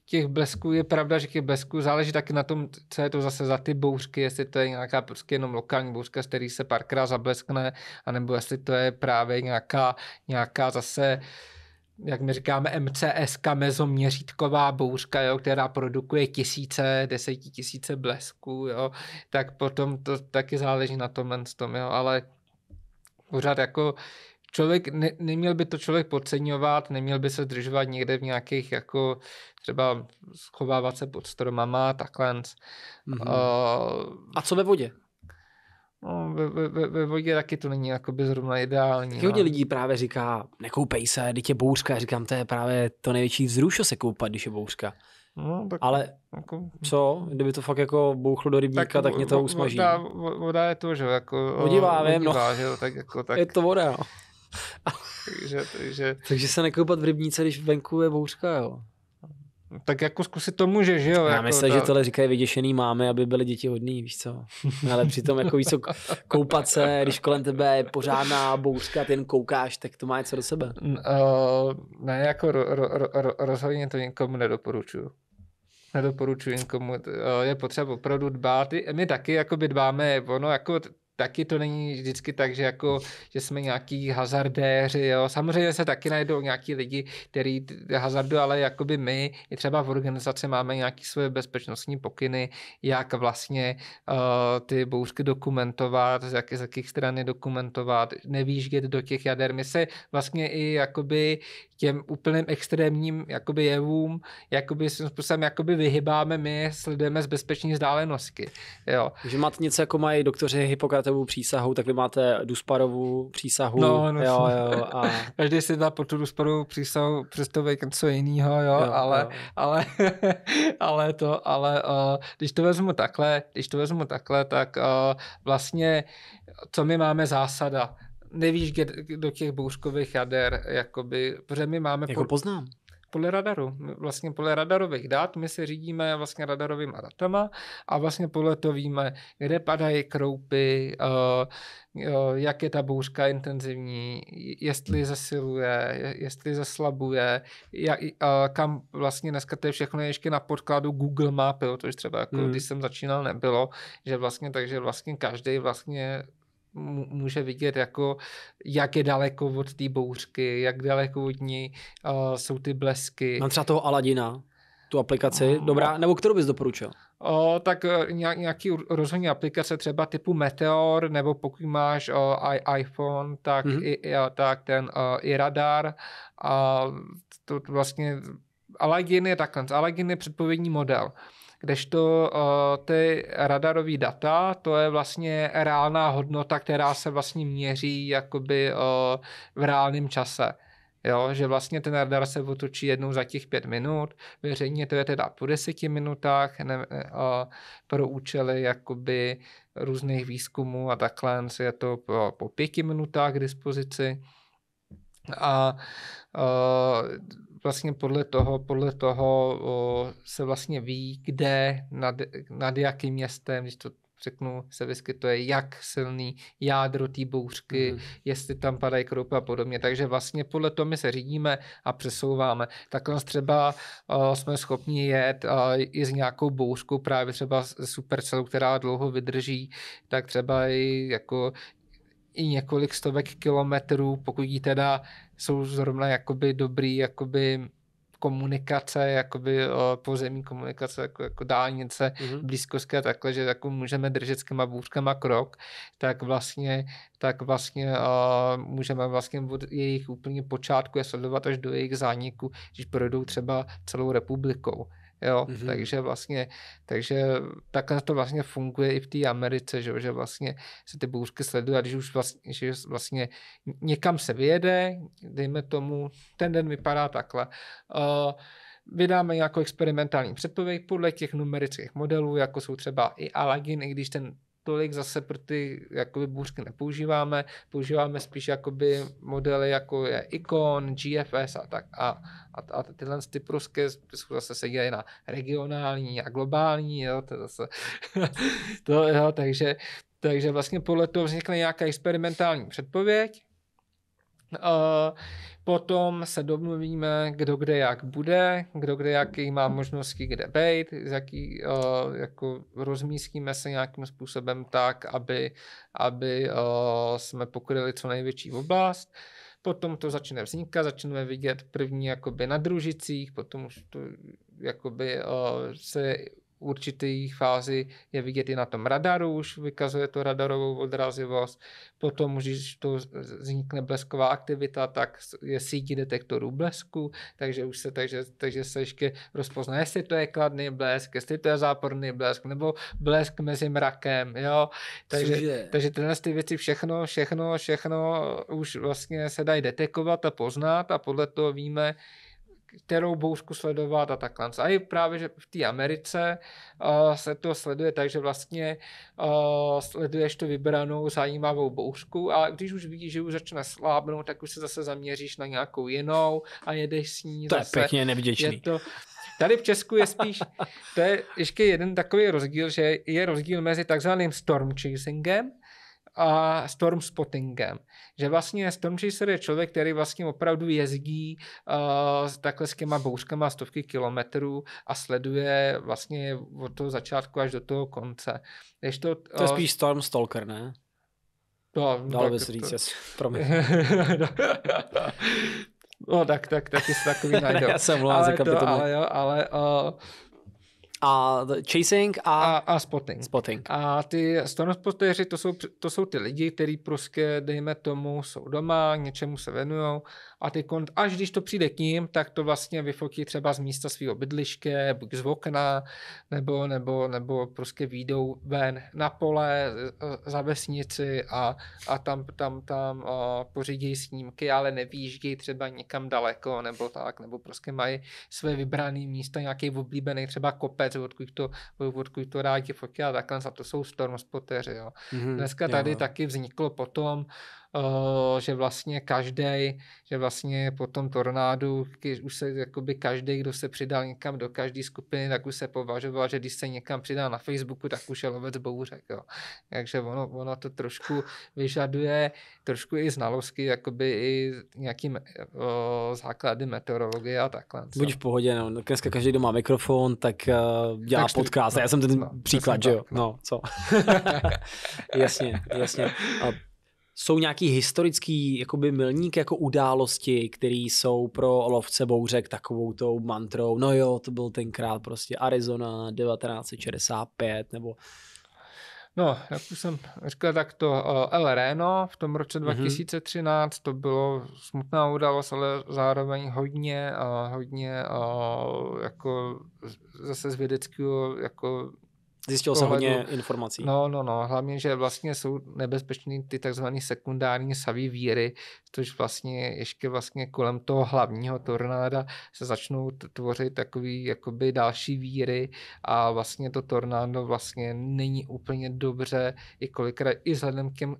těch blesků je pravda, že těch blesků záleží taky na tom, co je to zase za ty bouřky, jestli to je nějaká prostě jenom lokální bouřka, z který se párkrát zableskne, anebo jestli to je právě nějaká, nějaká zase jak my říkáme, MCS, mezoměřítková bouřka, jo, která produkuje tisíce, desetitisíce blesků, jo, tak potom to taky záleží na tom, tom jo, ale pořád jako člověk, ne, neměl by to člověk podceňovat, neměl by se držovat někde v nějakých jako třeba schovávat se pod stromama, takhle. Mm-hmm. Uh, A co ve vodě? No, ve, ve, ve vodě taky to není jakoby zrovna ideální. Taky hodně no. lidí právě říká, nekoupej se, když je bouřka. Já říkám, to je právě to největší vzrušo se koupat, když je bouřka. No, tak, Ale jako, co, kdyby to fakt jako bouchlo do rybníka, tak, tak mě to usmaží. Voda, voda je to, že jako... Vodivá, vím, no. Že, tak jako, tak, je to voda, no. takže, takže... takže se nekoupat v rybníce, když venku je bouřka, jo. Tak jako zkusit to může, že jo? Já jako, myslím, ta... že tohle říkají vyděšený máme, aby byly děti hodný, víš co? No, ale přitom jako víš co, koupat se, když kolem tebe je pořádná bouřka, ty jen koukáš, tak to má něco do sebe. Uh, ne, jako ro, ro, ro, rozhodně to nikomu nedoporučuju. Nedoporučuji nikomu, eh, je potřeba opravdu dbát. My taky jakoby dbáme, ono jako taky to není vždycky tak, že jako, že jsme nějaký hazardéři, jo. Samozřejmě se taky najdou nějaký lidi, který hazardují, ale jakoby my i třeba v organizaci máme nějaké svoje bezpečnostní pokyny, jak vlastně uh, ty bouřky dokumentovat, z, jak, z jakých strany dokumentovat, nevýždět do těch jader. My se vlastně i jakoby těm úplným extrémním jakoby jevům, jakoby svým způsobem jakoby vyhybáme, my sledujeme z bezpečné vzdálenosti, jo. Že matnice, jako mají doktoři Hippokrat Sokratovou přísahu, tak vy máte Dusparovu přísahu. No, no, jo, no. jo, a... Každý si dá po tu Dusparovou přísahu přesto něco jiného, jo, jo, ale, jo. ale, ale to, ale uh, když to vezmu takhle, když to vezmu takhle, tak uh, vlastně co my máme zásada, nevíš do těch bouřkových jader, jakoby, protože my máme... Jako po... poznám podle radaru. Vlastně podle radarových dat my se řídíme vlastně radarovými datama a vlastně podle to víme, kde padají kroupy, eh, eh, jak je ta bouřka intenzivní, jestli zesiluje, jestli zeslabuje, jak, kam vlastně dneska to je všechno ještě na podkladu Google mapy, to už třeba jako, hmm. když jsem začínal nebylo, že vlastně takže vlastně každý vlastně může vidět, jako, jak je daleko od té bouřky, jak daleko od ní uh, jsou ty blesky. Mám no, třeba toho Aladina, tu aplikaci, uh, dobrá, nebo kterou bys doporučil? O, tak eh, nějaký rozhodně aplikace třeba typu Meteor, nebo pokud máš o, i, iPhone, tak, mm-hmm. i, o, tak ten o, i radar. A to, to vlastně Aladin je takhle. Aladin je předpovědní model kdežto eh, ty radarové data, to je vlastně reálná hodnota, která se vlastně měří jakoby eh, v reálném čase. Jo, že vlastně ten radar se otočí jednou za těch pět minut, veřejně to je teda po deseti minutách ne, uh, pro účely jakoby různých výzkumů a takhle je to po, po pěti minutách k dispozici. A, a vlastně podle toho, podle toho o, se vlastně ví, kde, nad, nad jakým městem, když to řeknu, se vyskytuje, jak silný jádro té bouřky, mm. jestli tam padají kroupy a podobně. Takže vlastně podle toho my se řídíme a přesouváme. Takhle třeba uh, jsme schopni jet uh, i s nějakou bouřkou, právě třeba supercelou, která dlouho vydrží, tak třeba i jako i několik stovek kilometrů, pokud ji teda jsou zrovna jakoby dobrý jakoby komunikace, jakoby pozemní komunikace, jako, jako dálnice, mm-hmm. blízkosti a takhle, že jako můžeme držet s těma bůřkama krok, tak vlastně, tak vlastně uh, můžeme vlastně od jejich úplně počátku je sledovat až do jejich zániku, když projdou třeba celou republikou. Jo? Mm-hmm. Takže vlastně, takže takhle to vlastně funguje i v té Americe, že, že vlastně se ty bouřky sledují a když už vlastně, že vlastně někam se vyjede, dejme tomu, ten den vypadá takhle. Uh, vydáme nějakou experimentální předpověď podle těch numerických modelů, jako jsou třeba i Alagin, i když ten tolik zase pro ty jakoby bůřky nepoužíváme, používáme spíš jakoby modely jako je Icon, GFS a tak a, a, a tyhle ty pruské zase se dělají na regionální a globální, jo, to zase, to, jo, takže, takže vlastně podle toho vznikne nějaká experimentální předpověď, Uh, potom se domluvíme, kdo kde jak bude, kdo kde jaký má možnosti kde být, jaký, uh, jako rozmístíme se nějakým způsobem tak, aby, aby uh, jsme pokryli co největší oblast. Potom to začne vznikat, začneme vidět první jakoby na družicích, potom už to jakoby uh, se určité fázi je vidět i na tom radaru, už vykazuje to radarovou odrazivost. Potom, když to vznikne blesková aktivita, tak je síti detektorů blesku, takže už se, takže, takže se ještě rozpozná, jestli to je kladný blesk, jestli to je záporný blesk, nebo blesk mezi mrakem, jo. Takže, takže tyhle ty věci všechno, všechno, všechno už vlastně se dají detekovat a poznat a podle toho víme, kterou bouřku sledovat a takhle. A i právě, že v té Americe uh, se to sleduje tak, že vlastně uh, sleduješ to vybranou zajímavou bouřku, ale když už vidíš, že už začne slábnout, tak už se zase zaměříš na nějakou jinou a jedeš s ní to zase. je pěkně nevděčný. Je to, Tady v Česku je spíš, to je ještě jeden takový rozdíl, že je rozdíl mezi takzvaným storm chasingem a storm spottingem. Že vlastně storm chaser je člověk, který vlastně opravdu jezdí uh, takhle s těma bouřkama stovky kilometrů a sleduje vlastně od toho začátku až do toho konce. Jež to, uh, to je eh, spíš storm stalker, ne? No, Dalo bys říct, to... promiň. No tak, tak, taky se takový najdou. Já jsem mluvám, ale, to, ale, jo, ale uh, a chasing a... A, a spotting. spotting. A ty stonospotéři, to jsou, to jsou ty lidi, kteří prostě, dejme tomu, jsou doma, něčemu se věnují a teď, až když to přijde k ním, tak to vlastně vyfotí třeba z místa svého bydliště, buď z okna, nebo, nebo, nebo prostě výjdou ven na pole, e, e, za vesnici a, a tam, tam, tam a pořídí snímky, ale nevýjíždí třeba někam daleko, nebo tak, nebo prostě mají své vybrané místa, nějaký oblíbený třeba kopec, odkud to, odkud to rádi fotí a takhle, za to jsou stormspoteři. Jo. Mm-hmm, Dneska tady jo. taky vzniklo potom, Eh, že vlastně každý, že vlastně po tom tornádu, když už se jakoby každý, kdo se přidal někam do každé skupiny, tak už se považoval, že když se někam přidal na Facebooku, tak už je lovec bouřek. Jo. Takže ono, ono, to trošku vyžaduje trošku i znalosti, jakoby i nějaký o, eh, základy meteorologie a takhle. Co. Buď v pohodě, no. Dneska každý, kdo má mikrofon, tak uh, dělá tak podcast. No, já jsem ten no, příklad, že jo? No, co? jasně, jasně. A jsou nějaký historický jakoby milník jako události, které jsou pro lovce bouřek takovou tou mantrou, no jo, to byl tenkrát prostě Arizona 1965, nebo No, jak už jsem říkal, tak to eh, El Reno v tom roce 2013, mm-hmm. to bylo smutná událost, ale zároveň hodně, eh, hodně eh, jako zase z vědeckého jako Zjistil jsem hodně informací. No, no, no. Hlavně, že vlastně jsou nebezpečný ty takzvané sekundární savý víry, což vlastně ještě vlastně kolem toho hlavního tornáda se začnou tvořit takový jakoby další víry a vlastně to tornádo vlastně není úplně dobře i kolikrát i vzhledem k těm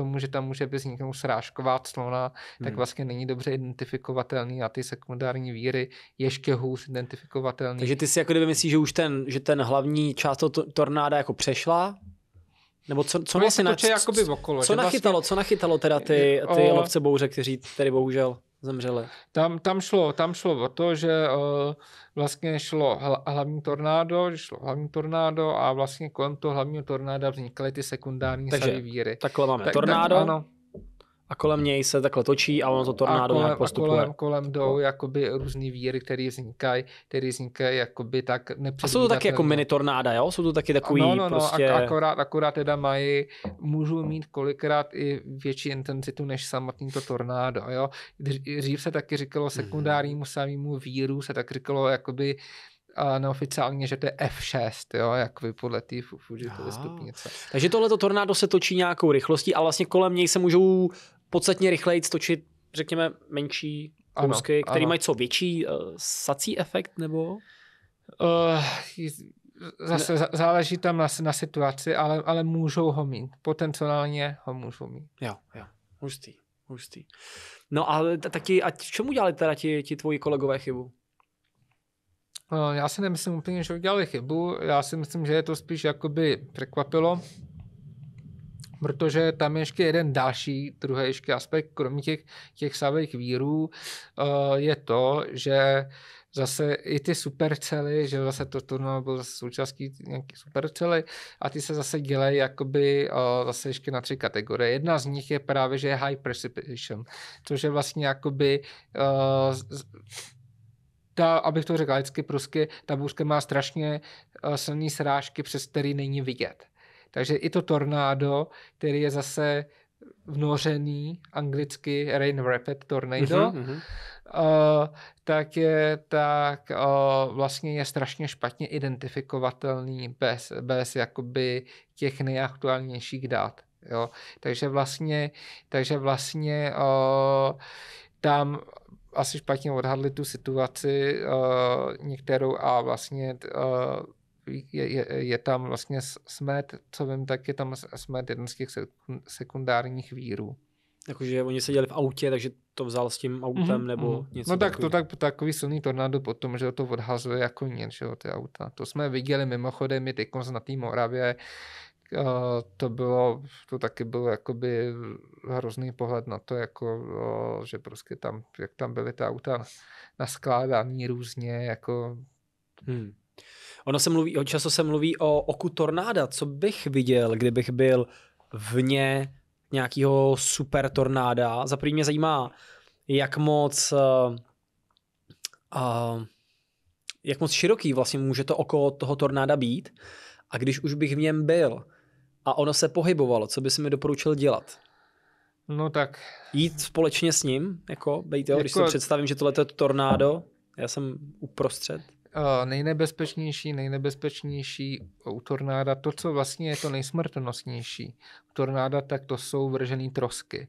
tomu, že tam může vzniknout srážková clona, hmm. tak vlastně není dobře identifikovatelný a ty sekundární víry ještě hůř identifikovatelný. Takže ty si jako kdyby myslíš, že už ten, že ten hlavní část toho tornáda jako přešla, nebo co, co vlastně na, okolo, co, nachytalo, vlastně... co nachytalo teda ty, ty o... lovce bouře, kteří tady bohužel zemřeli? Tam, tam, šlo, tam šlo o to, že uh, vlastně šlo hla, hlavní tornádo, šlo hlavní tornádo a vlastně kolem toho hlavního tornáda vznikaly ty sekundární Takže, Víry. Takhle máme tak, tornádo, tak, ano, a kolem něj se takhle točí a ono to tornádo nějak postupuje. A kolem, kolem jdou no. jakoby různý víry, které vznikají, které vznikají jakoby tak A jsou to taky jako mini tornáda, jo? Jsou to taky takový no, no, no, prostě... Ak- akorát, akorát teda mají, můžou mít kolikrát i větší intenzitu než samotný to tornádo, jo? Dřív se taky říkalo mhm. sekundárnímu samému víru, se tak říkalo jakoby neoficiálně, že to je F6, jo, jak vy podle té Fujitové stupnice. Takže tohleto tornádo se točí nějakou rychlostí a vlastně kolem něj se můžou podstatně rychleji stočit, řekněme, menší kousky, ano, které ano. mají co větší uh, sací efekt, nebo? Uh, zase ne. záleží tam na, na situaci, ale, ale můžou ho mít. Potenciálně ho můžou mít. Jo, jo. Hustý, hustý. No a taky, a v čemu dělali teda ti, ti tvoji kolegové chybu? No, já si nemyslím úplně, že udělali chybu. Já si myslím, že je to spíš jakoby překvapilo protože tam je ještě jeden další, druhý ještě aspekt, kromě těch, těch samých vírů, eh, je to, že zase i ty supercely, že zase to turno byl zase součástí nějakých supercely a ty se zase dělají jakoby o, eh, zase ještě na tři kategorie. Jedna z nich je právě, že je high precipitation, což je vlastně jakoby o, eh, ta, abych to řekl lidsky, prusky, prostě ta bouřka má strašně silné srážky, přes který není vidět. Takže i to tornádo, který je zase vnořený, anglicky rain rapid tornado, mm-hmm, Uh, tak je tak uh, vlastně je strašně špatně identifikovatelný bez, bez jakoby těch nejaktuálnějších dat. Jo. Takže vlastně, takže vlastně uh, tam asi špatně odhadli tu situaci uh, některou a vlastně uh, je, je, je tam vlastně smet, co vím, tak je tam smet jeden z těch sekundárních vírů. Jakože oni seděli v autě, takže to vzal s tím autem mm-hmm. nebo mhm. něco No tak takový. to tak, takový silný tornádo potom, že to odhazuje jako nic, že ty auta. To jsme viděli mimochodem i teď na té Moravě, uh, to bylo, to taky byl jakoby hrozný pohled na to, jako, uh, že prostě tam, jak tam byly ta auta naskládaný různě, jako hmm. Ono se mluví, často se mluví o oku tornáda. Co bych viděl, kdybych byl vně nějakého super tornáda? Za první mě zajímá, jak moc uh, uh, jak moc široký vlastně může to oko toho tornáda být a když už bych v něm byl a ono se pohybovalo, co by si mi doporučil dělat? No tak. Jít společně s ním, jako, bejte, jako... když si jako- představím, že tohle je tornádo, já jsem uprostřed nejnebezpečnější, nejnebezpečnější u tornáda, to, co vlastně je to nejsmrtnostnější u tornáda, tak to jsou vržené trosky.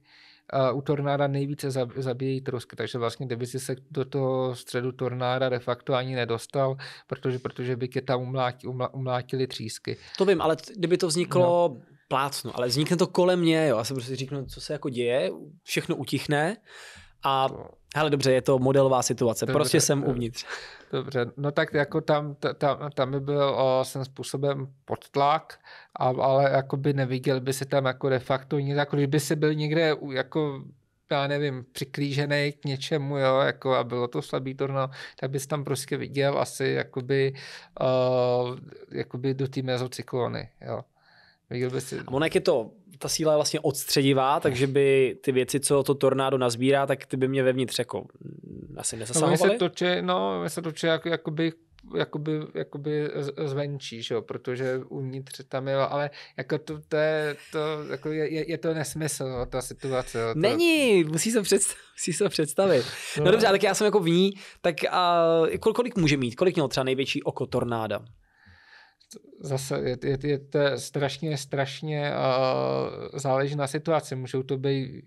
u tornáda nejvíce zabíjejí trosky, takže vlastně Devisy se do toho středu tornáda de facto ani nedostal, protože, protože by tě tam umlátili, umlátili třísky. To vím, ale kdyby to vzniklo no. plácnu, ale vznikne to kolem mě, jo, já se prostě říknu, co se jako děje, všechno utichne a to... hele dobře, je to modelová situace, prostě dobře, prostě jsem uvnitř. Dobře, no tak jako tam, tam, tam by byl o, jsem způsobem podtlak, a, ale jako by neviděl by se tam jako de facto nic, jako když by se byl někde jako já nevím, přiklížený k něčemu, jo, jako a bylo to slabý torno, tak bys tam prostě viděl asi jakoby, uh, jakoby do té mezocyklony, jo. Viděl je to, ta síla je vlastně odstředivá, takže by ty věci, co to tornádo nazbírá, tak ty by mě vevnitř jako asi no, nezasahovali. No, se toče, no, se toče jako, jakoby jakoby, jakoby zvenčí, že jo? protože uvnitř tam je, ale jako to, to je, to, jako je, je, to nesmysl, no, ta situace. No, to... Není, musí se, představit. musí se představit. No, no dobře, ale tak já jsem jako v ní, tak a, kol, kolik může mít, kolik měl třeba největší oko tornáda? Zase je, je, je to strašně, strašně uh, záleží na situaci. Můžou to být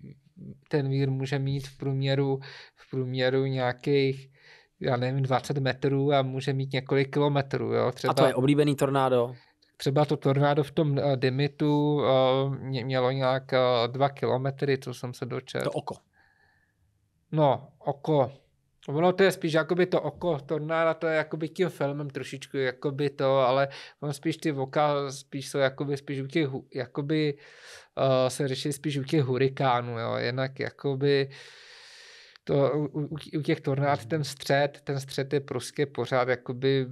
ten vír může mít v průměru, v průměru nějakých já nevím, 20 metrů a může mít několik kilometrů. Jo? Třeba, a to je oblíbený tornádo? Třeba to tornádo v tom eh, Dimitu eh, mělo nějak eh, dva kilometry, co jsem se dočetl. To oko. No, oko. Ono to je spíš jakoby to oko tornáda, to je jakoby tím filmem trošičku jakoby to, ale on spíš ty voka spíš jsou jakoby spíš u těch jakoby Eh, se řeší spíš u těch hurikánů, jo. Jinak jakoby to, u, u těch tornád ten střed, ten střed je prostě pořád jakoby,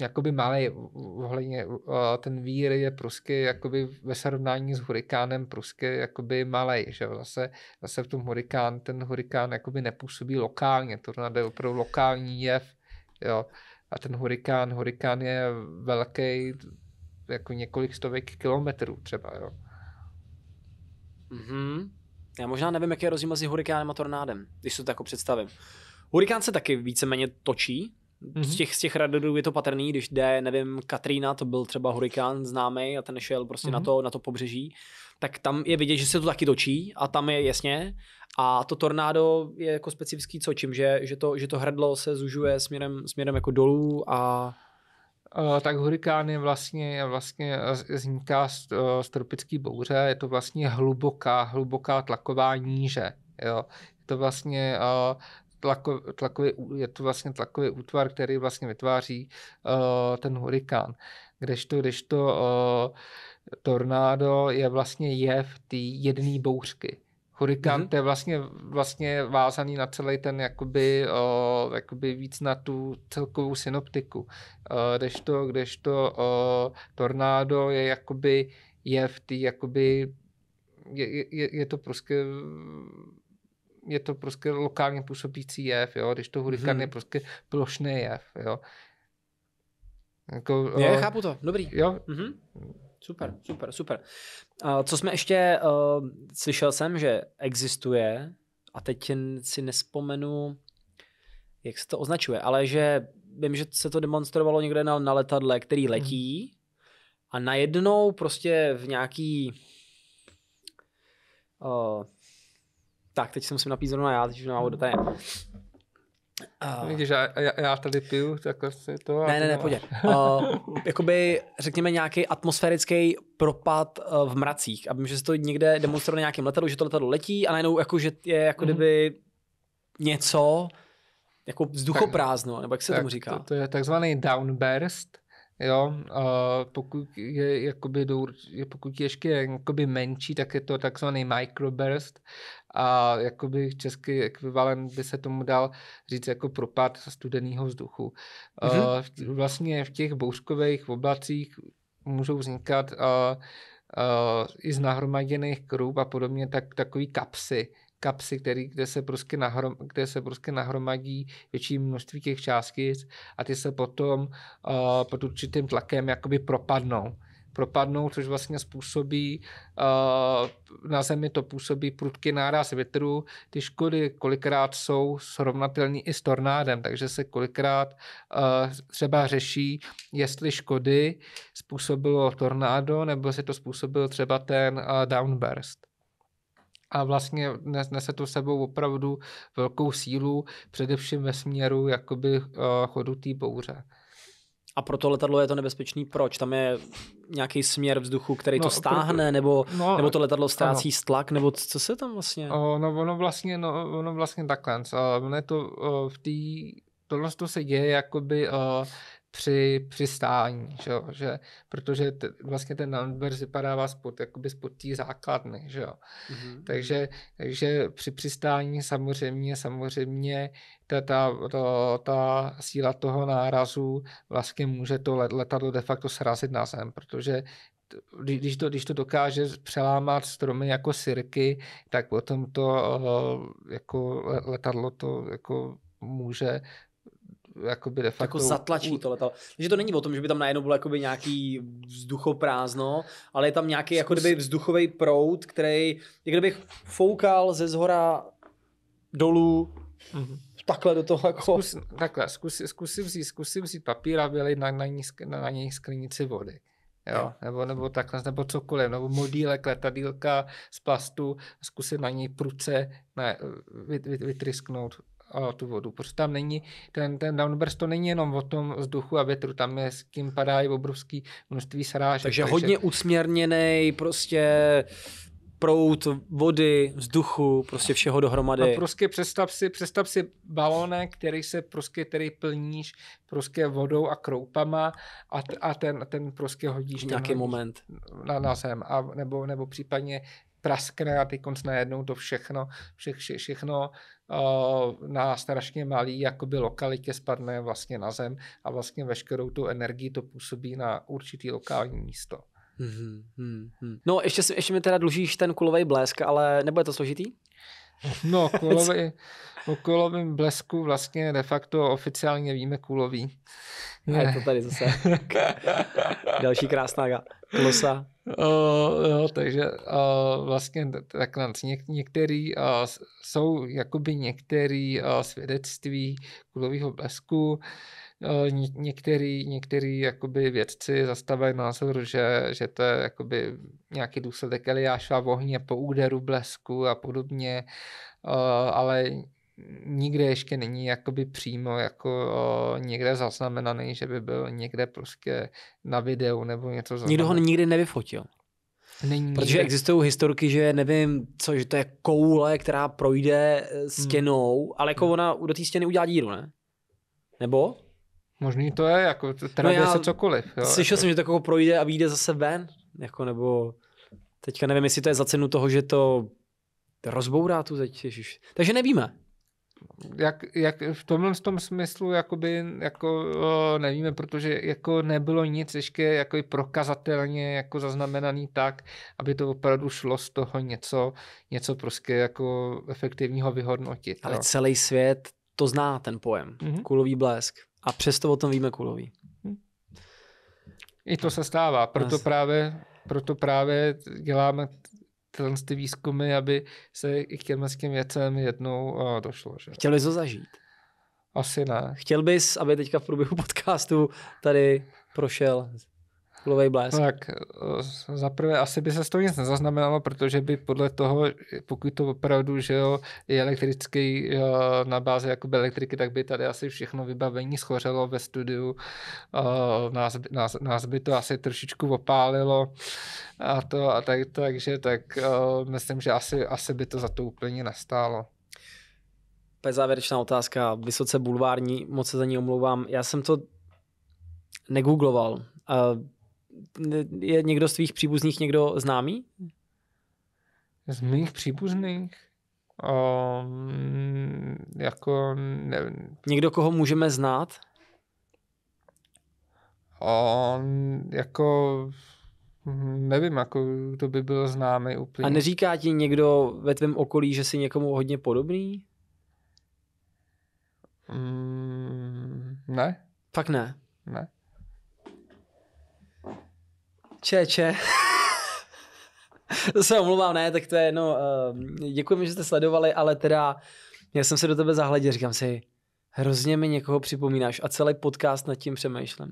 jakoby malý, ohledně eh, ten vír je prostě jakoby ve srovnání s hurikánem prostě jakoby malý, že zase, zase v tom hurikán, ten hurikán jakoby nepůsobí lokálně, tornádo je opravdu lokální jev, jo, a ten hurikán, hurikán je velký, jako několik stovek kilometrů třeba, jo. Mm-hmm. Já možná nevím, jaký je rozdíl mezi hurikánem a tornádem, když si to tak představím. Hurikán se taky víceméně točí, Mm-hmm. Z mhm. těch, z těch radarů je to patrný, když jde, nevím, Katrina, to byl třeba hurikán známý a ten šel prostě mm-hmm. na, mhm. to, na to pobřeží, tak tam je vidět, že se to taky točí a tam je jasně. A to tornádo je jako specifický co čím, že, že, to, že to hrdlo se zužuje směrem, směrem jako dolů a Eh, tak hurikán je vlastně, vlastně eh, vzniká z, eh, z tropické bouře, je to vlastně hluboká, hluboká tlaková níže. Jo. Je to vlastně tlako, tlakový, je to vlastně tlakový útvar, který vlastně vytváří uh, ten hurikán. Kdežto, kdežto uh, tornádo je vlastně jev té jedné bouřky. Hurikán, mm-hmm. to je vlastně, vlastně vázaný na celý ten, jakoby, o, jakoby víc na tu celkovou synoptiku. O, kdežto, kdežto o, tornádo je jakoby je v té jakoby je, je, je to prostě je to prostě lokálně působící jev, jo? když to hurikán hmm. je prostě plošný jev. Jo? Jako, o, chápu to, dobrý. Jo? Mm-hmm. Super, super, super. A co jsme ještě, uh, slyšel jsem, že existuje, a teď si nespomenu, jak se to označuje, ale že vím, že se to demonstrovalo někde na, na letadle, který hmm. letí a najednou prostě v nějaký uh, tak, teď se musím napít zrovna já, teď už nemám hmm. tady. Uh, Vidíš, já, já, já tady piju, tak si to... Ne, ne, ne, pojď. Uh, jakoby, řekněme, nějaký atmosférický propad uh, v mracích. A vím, že se to někde demonstruje na nějakém letadlu, že to letadlo letí a najednou jako, že je jako mm-hmm. kdyby něco jako vzduchoprázdno, tak, nebo jak se tak, tomu říká? To, to je takzvaný downburst Jo, a pokud je, jakoby je pokud ještě jakoby menší, tak je to takzvaný microburst a jakoby český ekvivalent by se tomu dal říct jako propad studeného vzduchu. Mm-hmm. Vlastně v těch bouřkových oblacích můžou vznikat uh, uh, i z nahromaděných krup a podobně tak, takový kapsy, kapsy, který, kde, se prostě nahrom, kde se prostě nahromadí větší množství těch částic a ty se potom uh, pod určitým tlakem jakoby propadnou propadnou, což vlastně způsobí, uh, na Zemi to působí prudký náraz větru. Ty škody kolikrát jsou srovnatelné i s tornádem, takže se kolikrát uh, třeba řeší, jestli škody způsobilo tornádo, nebo se to způsobil třeba ten uh, downburst a vlastně nese to sebou opravdu velkou sílu, především ve směru jakoby eh, chodu té bouře. A pro to letadlo je to nebezpečný proč? Tam je nějaký směr vzduchu, který no, to stáhne, proto, nebo, no, nebo to letadlo ztrácí ano. stlak, nebo co se tam vlastně? O, no, ono vlastně, no, ono vlastně takhle. Ono je to o, eh, v té tohle to se děje jakoby eh, při, přistání, že, jo? že protože t, vlastně ten downbear vypadává spod, jakoby spod té základny, že jo. Mm-hmm. Takže, takže při přistání samozřejmě, samozřejmě ta, ta, ta, ta síla toho nárazu vlastně může to letadlo de facto srazit na zem, protože když to, když to dokáže přelámat stromy jako sirky, tak potom to eh, jako letadlo to jako může jakoby de jako facto... Jako zatlačí to letadlo. Takže to není o tom, že by tam najednou bylo jakoby nějaký vzduchoprázdno, ale je tam nějaký jako kdyby vzduchový proud, který jak kdyby foukal ze zhora dolů mm-hmm. takhle do toho jako... Zkus, takhle, zkus, zkusím, vzít, zkusím vzít papír a vylej na, na, ní, na, na něj sklenici vody. Jo, nebo, nebo takhle, nebo cokoliv, nebo modílek, letadílka z plastu, zkusím na něj pruce ne, vytrysknout tu vodu. Protože tam není, ten, ten downburst to není jenom o tom vzduchu a větru, tam je s kým padá i obrovský množství srážek. Takže, takže hodně usměrněný, prostě prout vody, vzduchu, prostě všeho dohromady. A prostě představ si, představ si balonek, který se prostě, který plníš prostě vodou a kroupama a, t, a ten, ten prostě hodíš nějaký ten, moment na, na zem a, nebo, nebo případně praskne a ty konc najednou to všechno, vše, vše, všechno Eh, na strašně malý jakoby lokalitě spadne vlastně na zem a vlastně veškerou tu energii to působí na určitý lokální místo. Hmm, hmm, hmm. No, ještě, ještě mi teda dlužíš ten kulový blesk, ale nebude to složitý? No, kulový, o kulovém blesku vlastně de facto oficiálně víme kulový. Ne, je to tady zase další krásná klosa. Uh, jo, takže uh, vlastně tak něk, některý uh, jsou jakoby některý uh, svědectví kulového blesku, Eh, některý, některý jakoby vědci zastavují názor, že, že to je jakoby nějaký důsledek Eliáša v ohně po úderu blesku a podobně, eh, ale nikde ještě není jakoby přímo jako o, eh, někde zaznamenaný, že by byl někde prostě na videu nebo něco zaznamenaný. Nikdo ho nikdy nevyfotil. Není Protože nikde. existují historky, že nevím, co, že to je koule, která projde hmm. stěnou, hmm. ale jako hmm. ona do té stěny udělá díru, ne? Nebo? Možný to je, jako no já, se cokoliv. Jo, slyšel jako. jsem, že jako projde a vyjde zase ven, jako nebo teďka nevím, jestli to je za cenu toho, že to rozbourá tu zeď, ježiš. Takže nevíme. Jak, jak v tomhle tom smyslu jakoby, jako, o, nevíme, protože jako nebylo nic ještě jako prokazatelně jako zaznamenaný tak, aby to opravdu šlo z toho něco, něco prostě jako efektivního vyhodnotit. Ale jo. No. celý svět to zná ten pojem, mm-hmm. kulový blesk a přesto o tom víme kulový. I to se stává, proto právě, proto právě děláme ty výzkumy, aby se i k těm věcem jednou došlo. Že? bys to zažít? Asi ne. Chtěl bys, aby teďka v průběhu podcastu tady prošel kulový blesk. Tak eh, zaprvé asi by se z toho nic nezaznamenalo, protože by podle toho, pokud to opravdu že jo, je elektrický eh, na bázi jakoby elektriky, tak by tady asi všechno vybavení schořelo ve studiu. Eh, nás, nás, nás by to asi trošičku opálilo a to a tak, takže tak myslím, že asi, asi by to za to úplně nestálo. To je závěrečná otázka, vysoce bulvární, moc se za ní omlouvám. Já jsem to negoogloval je někdo z tvých příbuzných někdo známý? Z mých příbuzných? Um, jako nevím. Někdo, koho můžeme znát? Um, jako nevím, jako to by byl známý úplně. A neříká ti někdo ve tvém okolí, že jsi někomu hodně podobný? Mm, ne. Fakt ne? Ne. Če, če. to se omluvám, ne, tak to je no, ehm, Děkujeme, že jste sledovali, ale teda já jsem se do tebe zahleděl, říkám si, hrozně mi někoho připomínáš a celý podcast nad tím přemýšlím.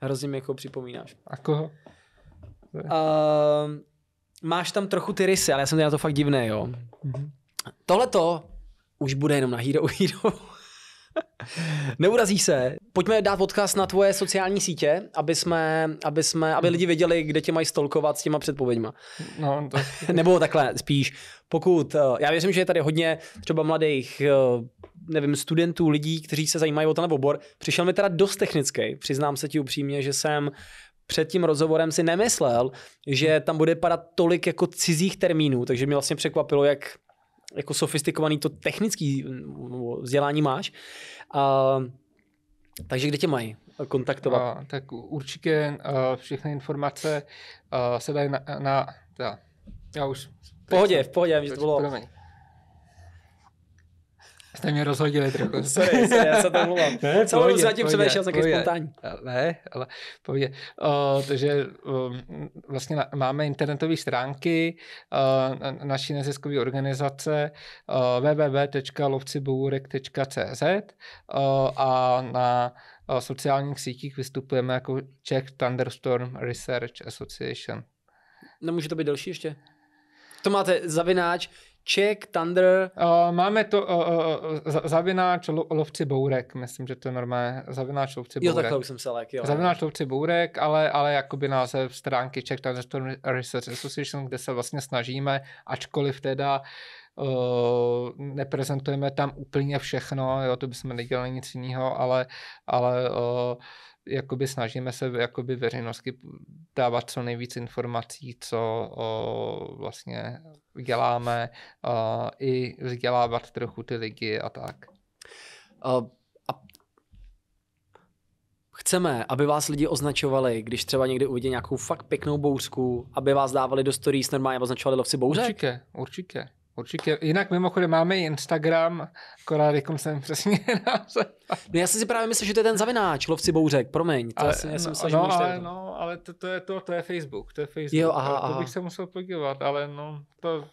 Hrozně mi někoho připomínáš. A koho? Uh, máš tam trochu ty rysy, ale já jsem na to fakt divný, jo. Mm-hmm. Tohle to už bude jenom na Hero Hero. Neurazí se. Pojďme dát odkaz na tvoje sociální sítě, aby, jsme, aby, jsme, aby lidi věděli, kde tě mají stolkovat s těma předpověďma. No, to... Nebo takhle, spíš, pokud, eh, já věřím, že je tady hodně třeba mladých, eh, nevím, studentů, lidí, kteří se zajímají o ten obor. Přišel mi teda dost technický, přiznám se ti upřímně, že jsem před tím rozhovorem si nemyslel, že tam bude padat tolik jako cizích termínů, takže mě vlastně překvapilo, jak jako sofistikovaný to technický vzdělání máš. A, takže kde tě mají kontaktovat? A, tak určitě a, všechny informace a, se dají na, na já už... Pohodě, v pohodě, v pohodě, to bylo... Promiň. Jste mě rozhodili trochu. Sorry, sorry já se tam mluvám. Ne, Celou pohodě, zatím přemýšlel, tak taky spontánní. Ne, ale pohodě. O, takže um, vlastně na, máme internetové stránky uh, naší neziskové organizace uh, www.lovcibourek.cz uh, a na uh, sociálních sítích vystupujeme jako Czech Thunderstorm Research Association. Nemůže no, to být další ještě? To máte zavináč Czech, Thunder. Uh, máme to uh, uh, zavináč lo, lovci bourek, myslím, že to je normálně zavináč lovci bourek. Jo, takhle už jsem se lék, jo. Zavináč lovci bourek, ale, ale jakoby název stránky Czech Thunder Storm Research Association, kde se vlastně snažíme, ačkoliv teda Uh, neprezentujeme tam úplně všechno, jo, to bychom nedělali nic jiného, ale, ale uh, jakoby snažíme se jakoby veřejnosti dávat co nejvíc informací, co o, vlastně děláme, o, i vzdělávat trochu ty lidi a tak. A, a chceme, aby vás lidi označovali, když třeba někdy uvidí nějakou fakt pěknou bouřku, aby vás dávali do stories, normálně označovali lovci bouřek? Určitě, určitě. Určitě. Jinak mimochodem máme i Instagram, akorát jako jsem přesně název. No já jsem si právě myslel, že to je ten zavináč, lovci bouřek, promiň. To ale, já jsem myslel, no, že no, ale, to. no, ale to, to, je to, to je Facebook, to je Facebook. Jo, aha, to, to bych aha. se musel podívat, ale no, to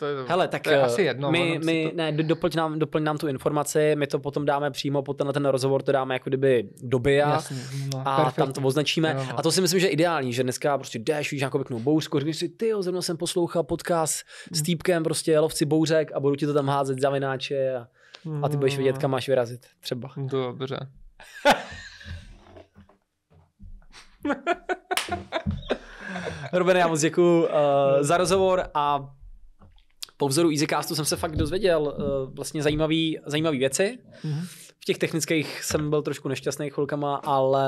to je, Hele, tak to je eh, asi jedno. My, my to... ne, doplň nám, doplň nám tu informaci, my to potom dáme přímo potom na ten rozhovor, to dáme jako kdyby do BIA Jasně, no, a perfect. tam to označíme. No, no. A to si myslím, že je ideální, že dneska prostě jdeš, víš, jako pěknou bouřku, řekneš si, ty zrovna jsem poslouchal podcast mm. s hmm. týpkem, prostě lovci bouřek a budu ti to tam házet zavináče a, a ty budeš vidět no. kam máš vyrazit, třeba. No, dobře. Robene, já moc děkuji uh, eh, za rozhovor a po vzoru Easycastu jsem se fakt dozvěděl uh, vlastně zajímavý, zajímavý věci. Mm-hmm. V těch technických jsem byl trošku nešťastný chvilkama, ale,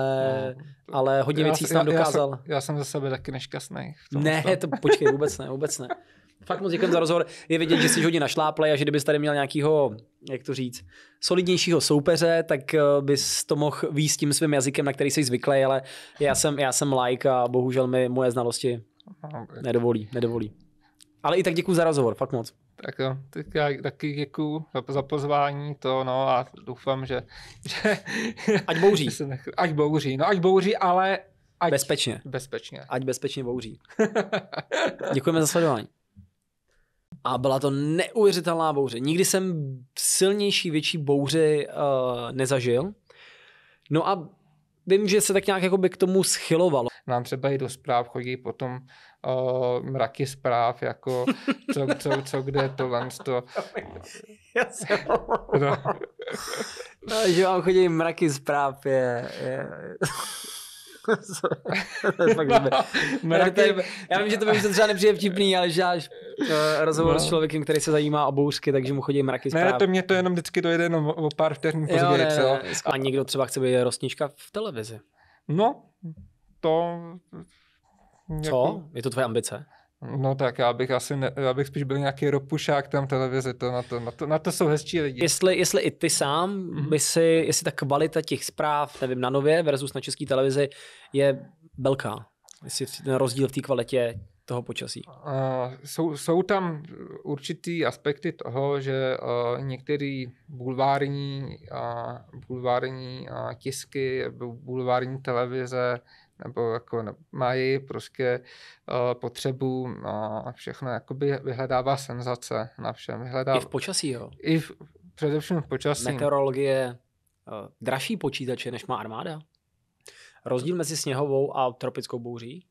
no. ale hodně já, věcí jsem dokázal. Já, já, já jsem za sebe taky nešťastný. Ne, stavu. to počkej, vůbec ne, vůbec ne. Fakt moc děkujeme za rozhovor. Je vidět, že jsi hodně našláplej a že kdybys tady měl nějakého, jak to říct, solidnějšího soupeře, tak eh, bys to mohl víc tím svým jazykem, na který jsi zvyklý, ale já jsem, já jsem like a bohužel mi moje znalosti nedovolí. nedovolí. Ale i tak děkuji za rozhovor, fakt moc. Tak jo, tak já taky děkuji za pozvání to, no a doufám, že... že ať bouří. Že nech... Ať bouří, no ať bouří, ale... Ať... Bezpečně. Bezpečně. Ať bezpečně bouří. Děkujeme za sledování. A byla to neuvěřitelná bouře. Nikdy jsem silnější, větší bouře uh, nezažil. No a vím, že se tak nějak jako by k tomu schylovalo. Nám třeba i do zpráv chodí potom o, mraky zpráv, jako co, co, co kde tohle to. Já se no. no, že vám chodí mraky zpráv je... je... Já vím, že to by se třeba nepřijde vtipný, ale že až eh, rozhovor no. s člověkem, který se zajímá o bouřky, takže mu chodí mraky zpráv. Ne, to mě to jenom vždycky dojede jenom o pár vteřin později. A někdo třeba chce být rostnička v televizi. No, to... Co? Jako- je to tvoje ambice? No tak já bych asi, ne, já bych spíš byl nějaký ropušák tam televize, to na to, na to, na to jsou hezčí lidi. Jestli, jestli i ty sám mm-hmm. by si, jestli ta kvalita těch zpráv, nevím, na nově versus na české televizi je velká. Jestli ten rozdíl v té kvalitě toho počasí? Uh, jsou, jsou tam určitý aspekty toho, že uh, některé bulvární, uh, bulvární uh, tisky, bulvární televize nebo jako mají prostě eh, potřebu no, a všechno, jakoby vyhledává senzace na všem. Vyhledává, I v počasí, jo? I v, především v počasí. Meteorologie, uh, dražší počítače, než má armáda? Rozdíl mezi sněhovou a tropickou bouří?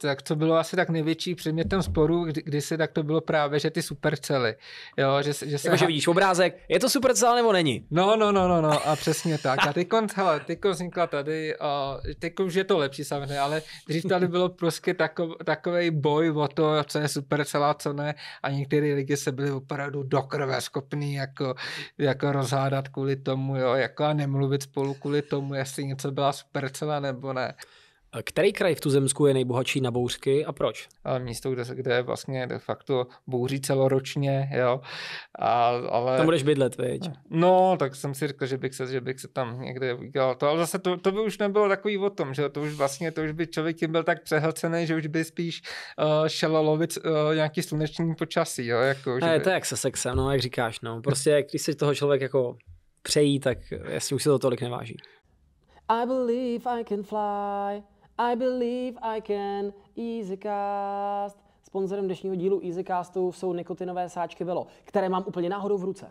tak to bylo asi tak největší předmětem sporu, kdy, se tak to bylo právě, že ty supercely. Jo, že, že se... Jakože vidíš obrázek, je to supercel nebo není? No, no, no, no, no a přesně tak. A teď hele, teďkon vznikla tady, a teď už je to lepší samozřejmě, ale dřív tady bylo prostě takov, takový boj o to, co je supercel a co ne. A některé lidi se byly opravdu do krve schopný jako, jako rozhádat kvůli tomu, jo, jako a nemluvit spolu kvůli tomu, jestli něco byla supercela nebo ne. Který kraj v Tuzemsku je nejbohatší na bouřky a proč? Místo, kde, kde je vlastně de facto bouří celoročně, jo. A, ale... Tam budeš bydlet, viď? No, tak jsem si řekl, že bych se, že bych se tam někde udělal to, ale zase to, to by už nebylo takový o tom, že to už vlastně, to už by člověk tím byl tak přehlcený, že už by spíš uh, šel lovit uh, nějaký sluneční počasí, jo. Jako, že ne, by... to je jak se sexem, no, jak říkáš, no. Prostě, když se toho člověk jako přejí, tak jasně už se to tolik neváží. I believe I can fly. I believe I can EasyCast. Sponzorem dnešního dílu EasyCastu jsou nikotinové sáčky Velo, které mám úplně náhodou v ruce.